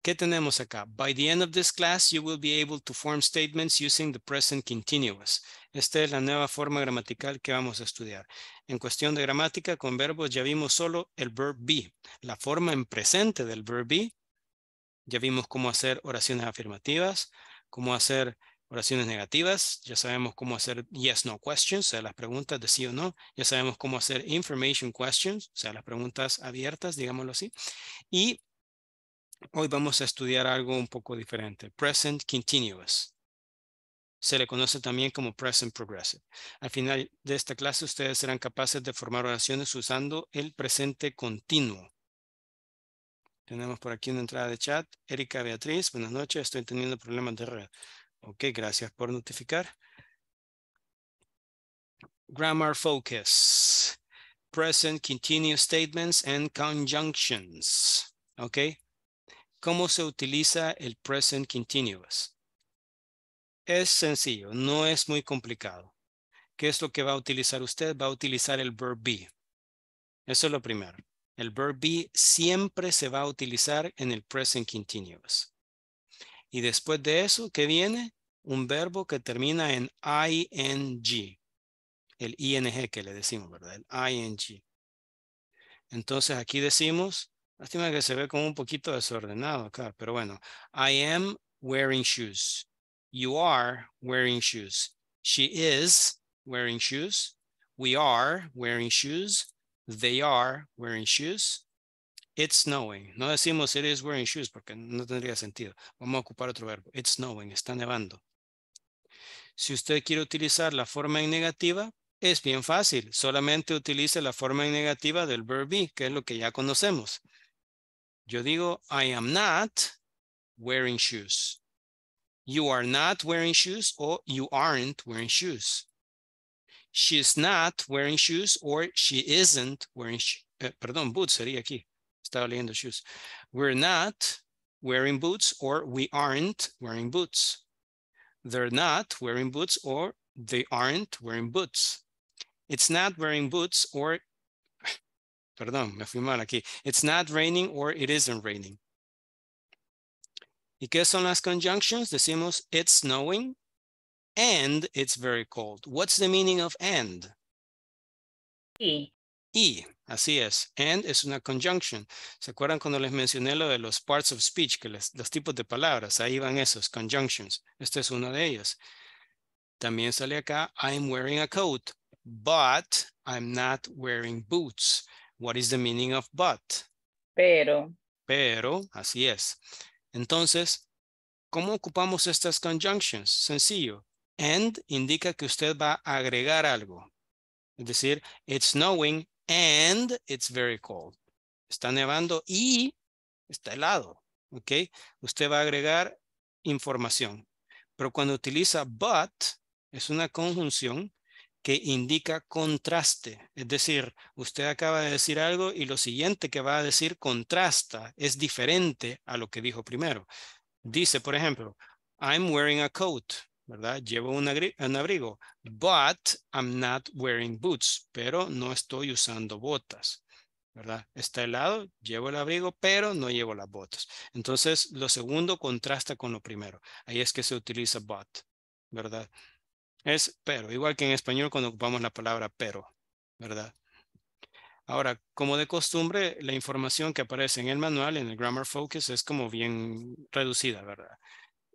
¿Qué tenemos acá? By the end of this class, you will be able to form statements using the present continuous. Esta es la nueva forma gramatical que vamos a estudiar. En cuestión de gramática, con verbos ya vimos solo el verb be, la forma en presente del verb be. Ya vimos cómo hacer oraciones afirmativas, cómo hacer oraciones negativas, ya sabemos cómo hacer yes, no questions, o sea, las preguntas de sí o no, ya sabemos cómo hacer information questions, o sea, las preguntas abiertas, digámoslo así, y Hoy vamos a estudiar algo un poco diferente, present continuous. Se le conoce también como present progressive. Al final de esta clase ustedes serán capaces de formar oraciones usando el presente continuo. Tenemos por aquí una entrada de chat. Erika Beatriz, buenas noches, estoy teniendo problemas de red. Ok, gracias por notificar. Grammar focus. Present continuous statements and conjunctions. Ok, ¿Cómo se utiliza el present continuous? Es sencillo, no es muy complicado. ¿Qué es lo que va a utilizar usted? Va a utilizar el verb be. Eso es lo primero. El verb be siempre se va a utilizar en el present continuous. Y después de eso, ¿qué viene? Un verbo que termina en ing. El ing que le decimos, ¿verdad? El ing. Entonces aquí decimos Lástima que se ve como un poquito desordenado acá, pero bueno. I am wearing shoes. You are wearing shoes. She is wearing shoes. We are wearing shoes. They are wearing shoes. It's snowing. No decimos it is wearing shoes porque no tendría sentido. Vamos a ocupar otro verbo. It's snowing. Está nevando. Si usted quiere utilizar la forma en negativa, es bien fácil. Solamente utilice la forma en negativa del verb be, que es lo que ya conocemos. Yo digo, I am not wearing shoes. You are not wearing shoes or you aren't wearing shoes. She's not wearing shoes or she isn't wearing, uh, perdón, boots sería aquí. Estaba leyendo shoes. We're not wearing boots or we aren't wearing boots. They're not wearing boots or they aren't wearing boots. It's not wearing boots or Perdón, me fui mal aquí. It's not raining or it isn't raining. ¿Y qué son las conjunctions? Decimos it's snowing and it's very cold. What's the meaning of and? Y. Y, así es. And es una conjunction. ¿Se acuerdan cuando les mencioné lo de los parts of speech, que les, los tipos de palabras? Ahí van esos, conjunctions. Esto es uno de ellos. También sale acá, I'm wearing a coat, but I'm not wearing boots. What is the meaning of but? Pero. Pero, así es. Entonces, ¿cómo ocupamos estas conjunctions? Sencillo. And indica que usted va a agregar algo. Es decir, it's snowing and it's very cold. Está nevando y está helado. ¿Ok? Usted va a agregar información. Pero cuando utiliza but, es una conjunción que indica contraste. Es decir, usted acaba de decir algo y lo siguiente que va a decir contrasta, es diferente a lo que dijo primero. Dice, por ejemplo, I'm wearing a coat, ¿verdad? Llevo un, abrigo, but I'm not wearing boots, pero no estoy usando botas. ¿verdad? Está helado, llevo el abrigo, pero no llevo las botas. Entonces, lo segundo contrasta con lo primero. Ahí es que se utiliza but, ¿verdad? Es pero, igual que en español cuando ocupamos la palabra pero, ¿verdad? Ahora, como de costumbre, la información que aparece en el manual, en el Grammar Focus, es como bien reducida, ¿verdad?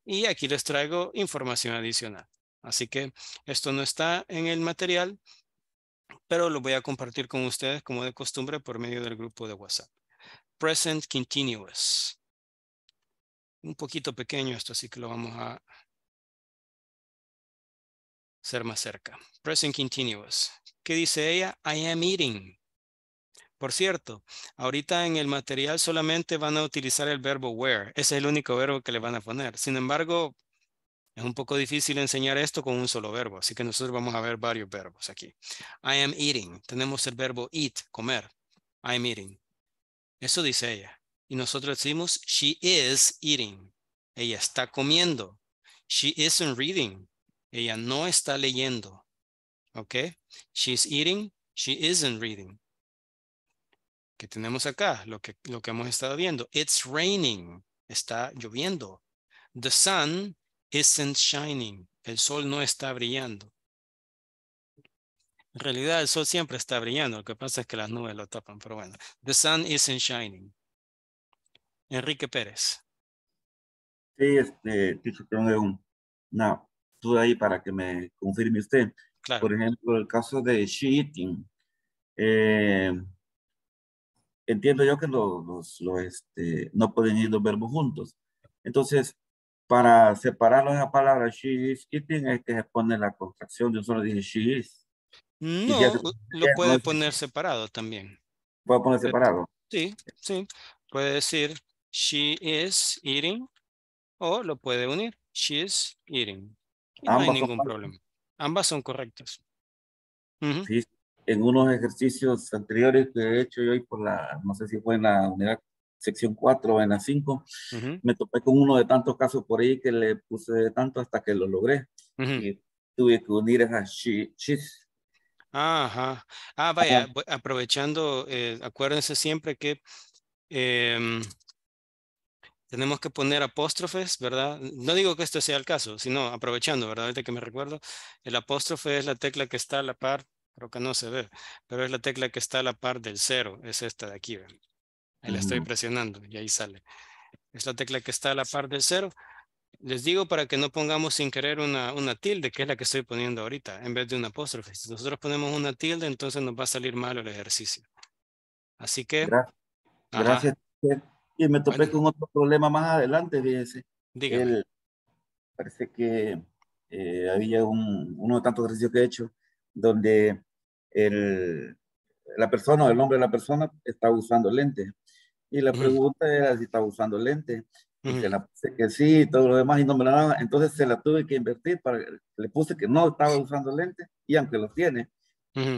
Y aquí les traigo información adicional. Así que esto no está en el material, pero lo voy a compartir con ustedes como de costumbre por medio del grupo de WhatsApp. Present Continuous. Un poquito pequeño esto, así que lo vamos a ser más cerca. Present continuous. ¿Qué dice ella? I am eating. Por cierto, ahorita en el material solamente van a utilizar el verbo where. Ese es el único verbo que le van a poner. Sin embargo, es un poco difícil enseñar esto con un solo verbo, así que nosotros vamos a ver varios verbos aquí. I am eating. Tenemos el verbo eat, comer. I am eating. Eso dice ella. Y nosotros decimos she is eating. Ella está comiendo. She isn't reading. Ella no está leyendo. ¿Ok? She's eating, she isn't reading. ¿Qué tenemos acá? Lo que, lo que hemos estado viendo. It's raining. Está lloviendo. The sun isn't shining. El sol no está brillando. En realidad el sol siempre está brillando. Lo que pasa es que las nubes lo tapan, pero bueno. The sun isn't shining. Enrique Pérez. Sí, este, No ahí para que me confirme usted. Por ejemplo, el caso de she Eh, entiendo yo que los, este, no pueden ir los verbos juntos. Entonces, para separar la palabra she is eating hay que poner la contracción. Yo solo dije she is. No, lo puede poner separado también. ¿Puede poner eh, separado? Sí, sí. Puede decir she is eating o lo puede unir. She is eating no hay ningún problema. Ambas son correctas. Sí, en unos ejercicios anteriores que he hecho yo hoy por la, no sé si fue en la unidad sección 4 o en la 5, me topé con uno de tantos casos por ahí que le puse tanto hasta que lo logré. Y tuve que unir a Shish. Ajá. Ah, vaya, aprovechando, eh, acuérdense siempre que eh, tenemos que poner apóstrofes, ¿verdad? No digo que esto sea el caso, sino aprovechando, ¿verdad? Ahorita que me recuerdo, el apóstrofe es la tecla que está a la par, creo que no se ve, pero es la tecla que está a la par del cero, es esta de aquí, ¿verdad? Ahí la estoy presionando y ahí sale. Es la tecla que está a la par del cero. Les digo para que no pongamos sin querer una, una tilde, que es la que estoy poniendo ahorita, en vez de un apóstrofe. Si nosotros ponemos una tilde, entonces nos va a salir mal el ejercicio. Así que... Gracias. Y me topé con otro problema más adelante, fíjense, parece que eh, había uno de tantos ejercicios que he hecho donde el, la persona el nombre de la persona está usando lentes. Y la pregunta era si estaba usando lentes. y la puse que sí, y todo lo demás, y no me la daba. Entonces se la tuve que invertir. Para, le puse que no estaba usando lentes, y aunque lo tiene,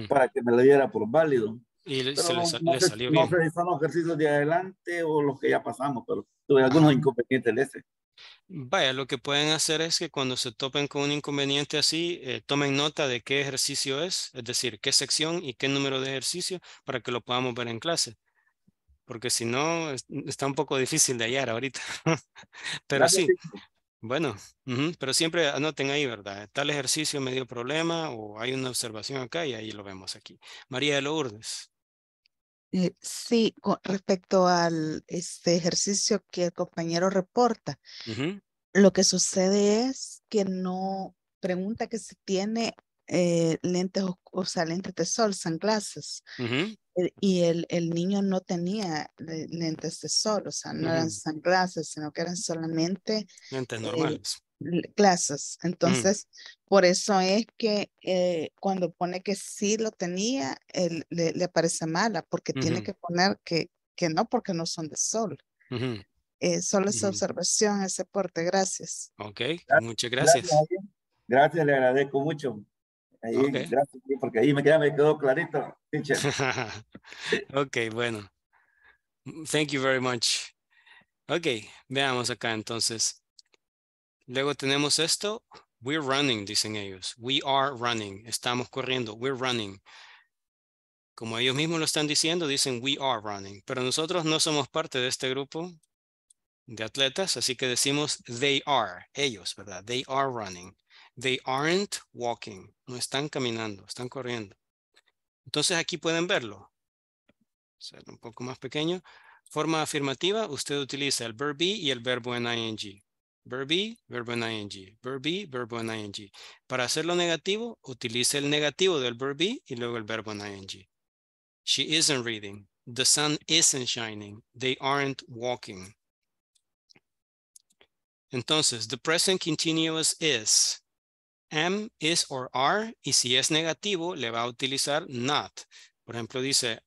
para que me la diera por válido. Y se les, salió bien. son los ejercicios de adelante o los que ya pasamos, pero tuve algunos inconvenientes de ese. Vaya, lo que pueden hacer es que cuando se topen con un inconveniente así, eh, tomen nota de qué ejercicio es, es decir, qué sección y qué número de ejercicio para que lo podamos ver en clase. Porque si no, está un poco difícil de hallar ahorita. pero sí. Bueno, pero siempre anoten ahí, ¿verdad? Tal ejercicio me dio problema o hay una observación acá y ahí lo vemos aquí. María de Lourdes. Eh, sí, con respecto al este ejercicio que el compañero reporta, lo que sucede es que no pregunta que si tiene eh, lentes, o sea, lentes de sol, sunglasses. Eh, y el, niño no tenía lentes de sol, o sea, no eran sunglasses, sino que eran solamente... Lentes normales clases. Mm. Entonces, por eso es que eh, cuando pone que sí lo tenía, le, parece mala, porque tiene que poner que, que no, porque no son de sol. Eh, solo esa observación, ese porte Gracias. Ok, muchas gracias. gracias. le agradezco mucho. Gracias, porque ahí me me quedó clarito. ok, bueno. Thank you very much. Ok, veamos acá entonces. Luego tenemos esto, we're running, dicen ellos. We are running, estamos corriendo, we're running. Como ellos mismos lo están diciendo, dicen we are running. Pero nosotros no somos parte de este grupo de atletas, así que decimos they are, ellos, ¿verdad? They are running. They aren't walking, no están caminando, están corriendo. Entonces aquí pueden verlo. un poco más pequeño. Forma afirmativa, usted utiliza el verb be y el verbo en ing. Verb be, verbo en ing. Verb be, verbo en ing. Para hacerlo negativo, utilice el negativo del verb be y luego el verbo en ing. She isn't reading. The sun isn't shining. They aren't walking. Entonces, the present continuous is. Am, is or are. Y si es negativo, le va a utilizar not. Por ejemplo, dice,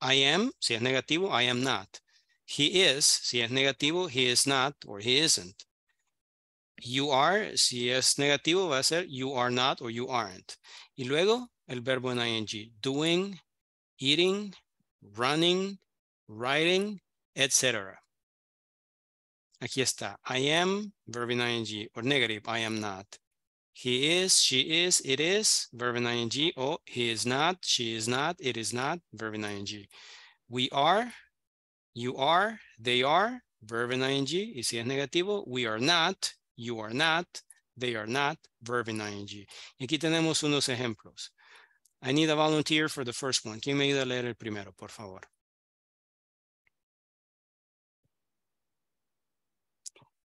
I am. Si es negativo, I am not. He is. Si es negativo, he is not or he isn't you are, si es negativo va a ser you are not or you aren't. Y luego el verbo en ing, doing, eating, running, writing, etc. Aquí está, I am, verb in ing, or negative, I am not. He is, she is, it is, verb in ing, o he is not, she is not, it is not, verb in ing. We are, you are, they are, verb in ing, y si es negativo, we are not, you are not, they are not, verb in ing. Y aquí tenemos unos ejemplos. I need a volunteer for the first one. ¿Quién me ayuda a leer el primero, por favor?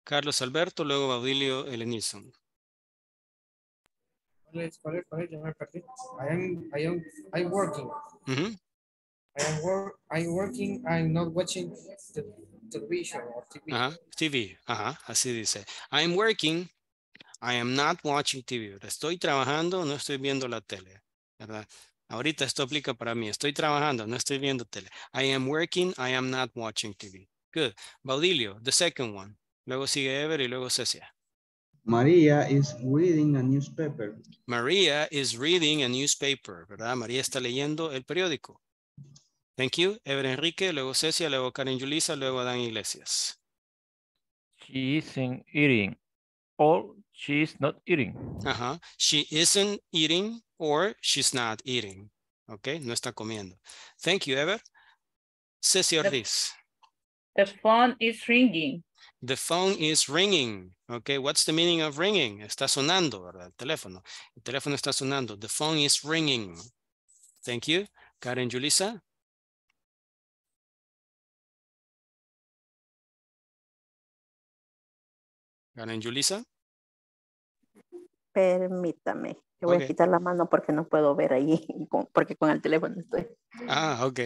Carlos Alberto, luego Baudilio Elenilson. I am, I am, I'm working. Mm -hmm. I am work, I'm working, I'm not watching the TV. TV, ajá, así dice. I am working, I am not watching TV. Estoy trabajando, no estoy viendo la tele, ¿verdad? Ahorita esto aplica para mí. Estoy trabajando, no estoy viendo tele. I am working, I am not watching TV. Good. Baudilio, the second one. Luego sigue Ever y luego Cecia. María is reading a newspaper. María is reading a newspaper, ¿verdad? María está leyendo el periódico. Thank you. Ever Enrique, luego Cecia, luego Karen Julisa, luego Dan Iglesias. She isn't eating. Or she's not eating. Uh -huh. She isn't eating or she's not eating. Okay, no está comiendo. Thank you, Ever. Cecia Ortiz. The, the phone is ringing. The phone is ringing. Okay, what's the meaning of ringing? Está sonando, ¿verdad? El teléfono. El teléfono está sonando. The phone is ringing. Thank you. Karen Julissa. Karen Yulisa. Permítame, voy a quitar la mano porque no puedo ver ahí, porque con el teléfono estoy. Ah, ok.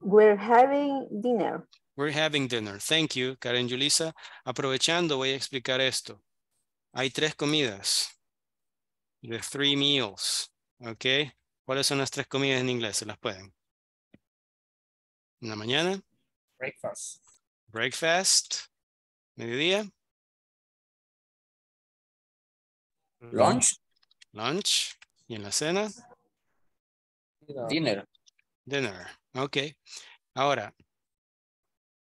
we're having dinner. We're having dinner. Thank you, Karen Julisa. Aprovechando, voy a explicar esto. Hay tres comidas. The three meals. Ok. ¿Cuáles son las tres comidas en inglés? ¿Se las pueden? En la mañana. Breakfast. Breakfast. ¿Mediodía? Lunch. Lunch. ¿Y en la cena? Dinner. Dinner. Ok. Ahora,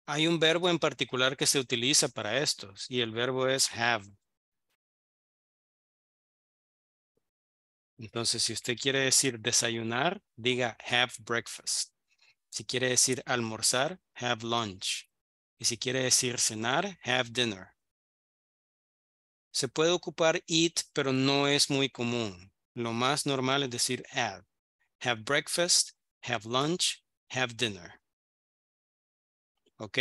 hay un verbo en particular que se utiliza para estos y el verbo es have. Entonces, si usted quiere decir desayunar, diga have breakfast. Si quiere decir almorzar, have lunch. Y si quiere decir cenar, have dinner. Se puede ocupar eat, pero no es muy común. Lo más normal es decir have. Have breakfast, have lunch, have dinner. ¿Ok?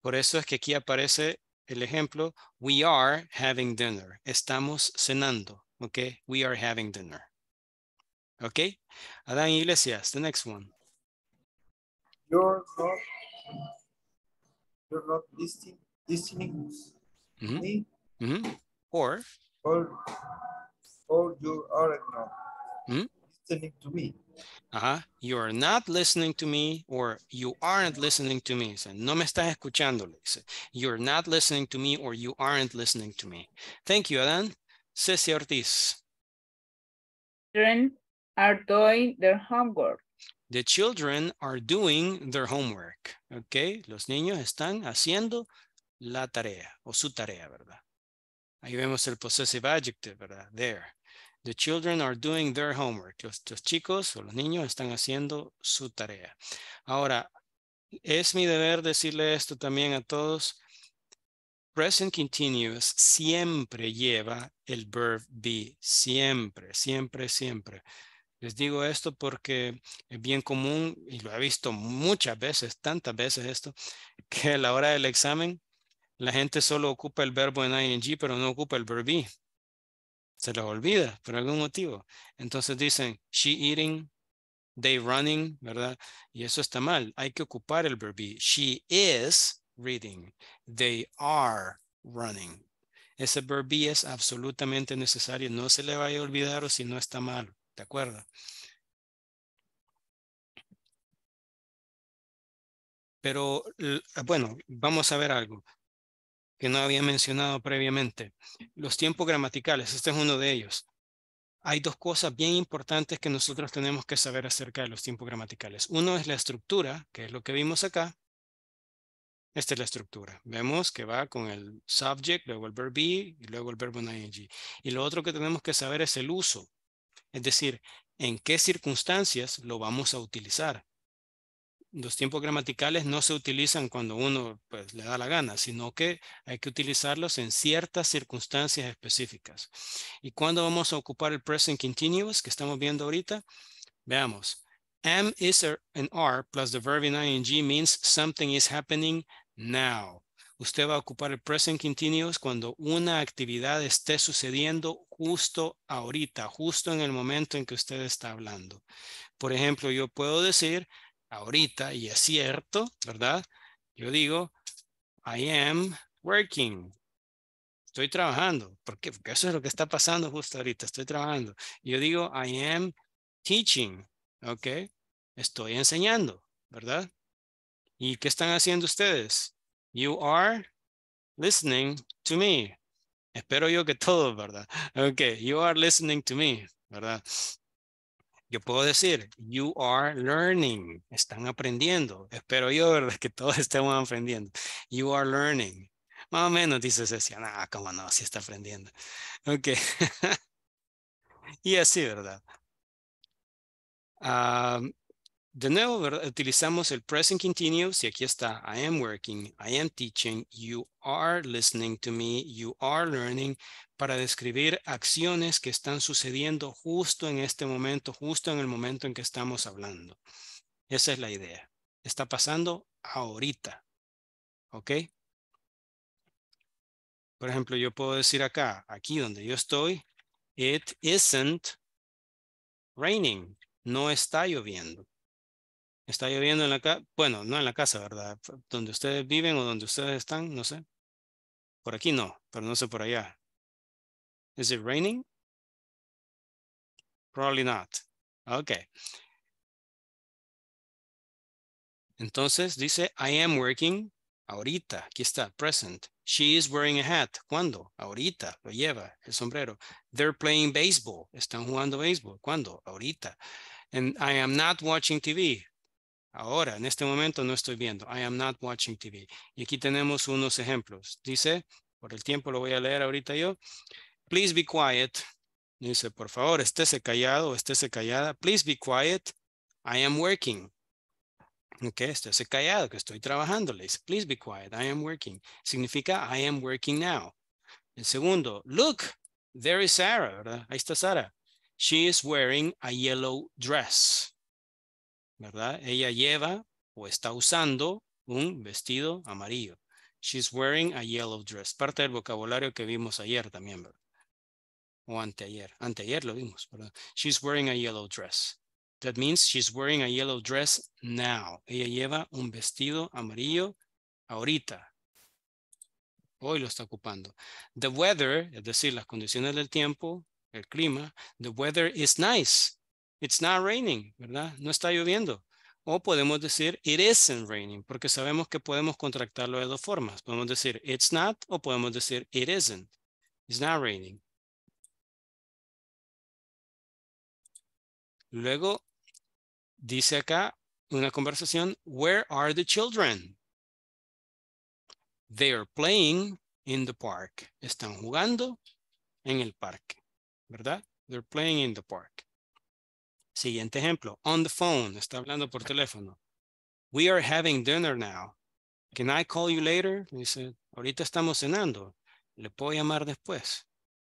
Por eso es que aquí aparece el ejemplo, we are having dinner. Estamos cenando. ¿Ok? We are having dinner. ¿Ok? Adán Iglesias, the next one. you're not listening, listening mm -hmm. me. Mm -hmm. Or? Or, or you are not mm -hmm. listening to me. Uh -huh. You are not listening to me or you aren't listening to me. So, no me estás escuchando. So, You're not listening to me or you aren't listening to me. Thank you, Alan. Ceci Ortiz. Children are doing their homework. The children are doing their homework. ¿Ok? Los niños están haciendo la tarea o su tarea, ¿verdad? Ahí vemos el possessive adjective, ¿verdad? There. The children are doing their homework. Los, chicos o los niños están haciendo su tarea. Ahora, es mi deber decirle esto también a todos. Present continuous siempre lleva el verb be. Siempre, siempre, siempre. Les digo esto porque es bien común y lo he visto muchas veces, tantas veces esto, que a la hora del examen la gente solo ocupa el verbo en ing, pero no ocupa el verbo be. Se lo olvida por algún motivo. Entonces dicen, she eating, they running, ¿verdad? Y eso está mal. Hay que ocupar el verbo be. She is reading. They are running. Ese verbo es absolutamente necesario. No se le vaya a olvidar o si no está mal. ¿De acuerdo? Pero bueno, vamos a ver algo que no había mencionado previamente. Los tiempos gramaticales, este es uno de ellos. Hay dos cosas bien importantes que nosotros tenemos que saber acerca de los tiempos gramaticales. Uno es la estructura, que es lo que vimos acá. Esta es la estructura. Vemos que va con el subject, luego el verb be, y luego el verbo en ing. Y lo otro que tenemos que saber es el uso. Es decir, en qué circunstancias lo vamos a utilizar. Los tiempos gramaticales no se utilizan cuando uno pues, le da la gana, sino que hay que utilizarlos en ciertas circunstancias específicas. ¿Y cuándo vamos a ocupar el present continuous que estamos viendo ahorita? Veamos. Am, is, an R plus the verb in ing means something is happening now. Usted va a ocupar el present continuous cuando una actividad esté sucediendo justo ahorita, justo en el momento en que usted está hablando. Por ejemplo, yo puedo decir ahorita, y es cierto, ¿verdad? Yo digo, I am working. Estoy trabajando. ¿Por qué? Porque eso es lo que está pasando justo ahorita. Estoy trabajando. Yo digo, I am teaching. ¿Ok? Estoy enseñando, ¿verdad? ¿Y qué están haciendo ustedes? You are listening to me. Espero yo que todo, ¿verdad? Ok, you are listening to me, ¿verdad? Yo puedo decir, you are learning. Están aprendiendo. Espero yo, ¿verdad? Que todos estemos aprendiendo. You are learning. Más o menos dice Cecilia. ah, cómo no, sí está aprendiendo. Ok. y así, ¿verdad? Um, de nuevo, utilizamos el present continuous y aquí está, I am working, I am teaching, you are listening to me, you are learning, para describir acciones que están sucediendo justo en este momento, justo en el momento en que estamos hablando. Esa es la idea. Está pasando ahorita. ¿Ok? Por ejemplo, yo puedo decir acá, aquí donde yo estoy, it isn't raining, no está lloviendo. Está lloviendo en la casa, bueno, no en la casa, ¿verdad? Donde ustedes viven o donde ustedes están, no sé. Por aquí no, pero no sé por allá. Is it raining? Probably not. Okay. Entonces dice, I am working ahorita. Aquí está, present. She is wearing a hat. ¿Cuándo? Ahorita. Lo lleva, el sombrero. They're playing baseball. Están jugando baseball. ¿Cuándo? Ahorita. And I am not watching TV. Ahora, en este momento no estoy viendo. I am not watching TV. Y aquí tenemos unos ejemplos. Dice, por el tiempo lo voy a leer ahorita yo. Please be quiet. Dice, por favor, estése callado, estése callada. Please be quiet. I am working. Ok, estése callado, que estoy trabajando. Le dice, please be quiet. I am working. Significa, I am working now. El segundo, look, there is Sarah, ¿verdad? Ahí está Sarah. She is wearing a yellow dress. ¿verdad? Ella lleva o está usando un vestido amarillo. She's wearing a yellow dress. Parte del vocabulario que vimos ayer también, ¿verdad? O anteayer. Anteayer lo vimos, perdón. She's wearing a yellow dress. That means she's wearing a yellow dress now. Ella lleva un vestido amarillo ahorita. Hoy lo está ocupando. The weather, es decir, las condiciones del tiempo, el clima, the weather is nice it's not raining, ¿verdad? No está lloviendo. O podemos decir, it isn't raining, porque sabemos que podemos contractarlo de dos formas. Podemos decir, it's not, o podemos decir, it isn't. It's not raining. Luego, dice acá una conversación, where are the children? They are playing in the park. Están jugando en el parque, ¿verdad? They're playing in the park. Siguiente ejemplo, on the phone, está hablando por teléfono. We are having dinner now. Can I call you later? Dice, ahorita estamos cenando. Le puedo llamar después.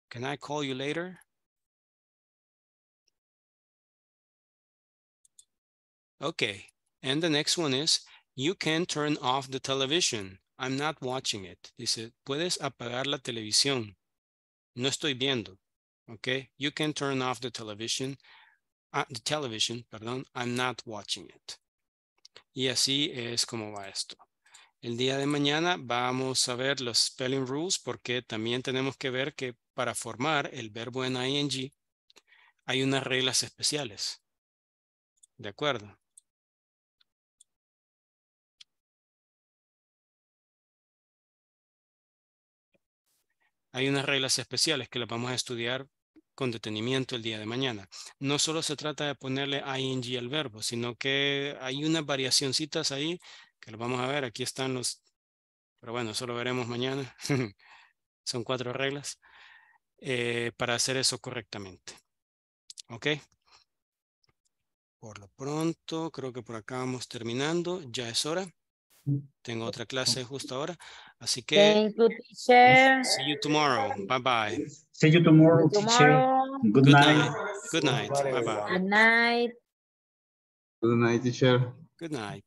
Can I call you later? Okay, and the next one is, you can turn off the television. I'm not watching it. Dice, puedes apagar la televisión. No estoy viendo. Okay, you can turn off the television. Ah, the television, perdón, I'm not watching it. Y así es como va esto. El día de mañana vamos a ver los spelling rules porque también tenemos que ver que para formar el verbo en ing hay unas reglas especiales. ¿De acuerdo? Hay unas reglas especiales que las vamos a estudiar con detenimiento el día de mañana. No solo se trata de ponerle ing al verbo, sino que hay unas variacioncitas ahí que lo vamos a ver. Aquí están los, pero bueno, eso lo veremos mañana. Son cuatro reglas eh, para hacer eso correctamente. ¿Ok? Por lo pronto, creo que por acá vamos terminando. Ya es hora. Tengo otra clase justo ahora. Así que. Thank you, teacher. See you tomorrow. Bye bye. See you tomorrow, teacher. Good, night. night. Good night. Bye bye. Good night. Good night, teacher. Good night.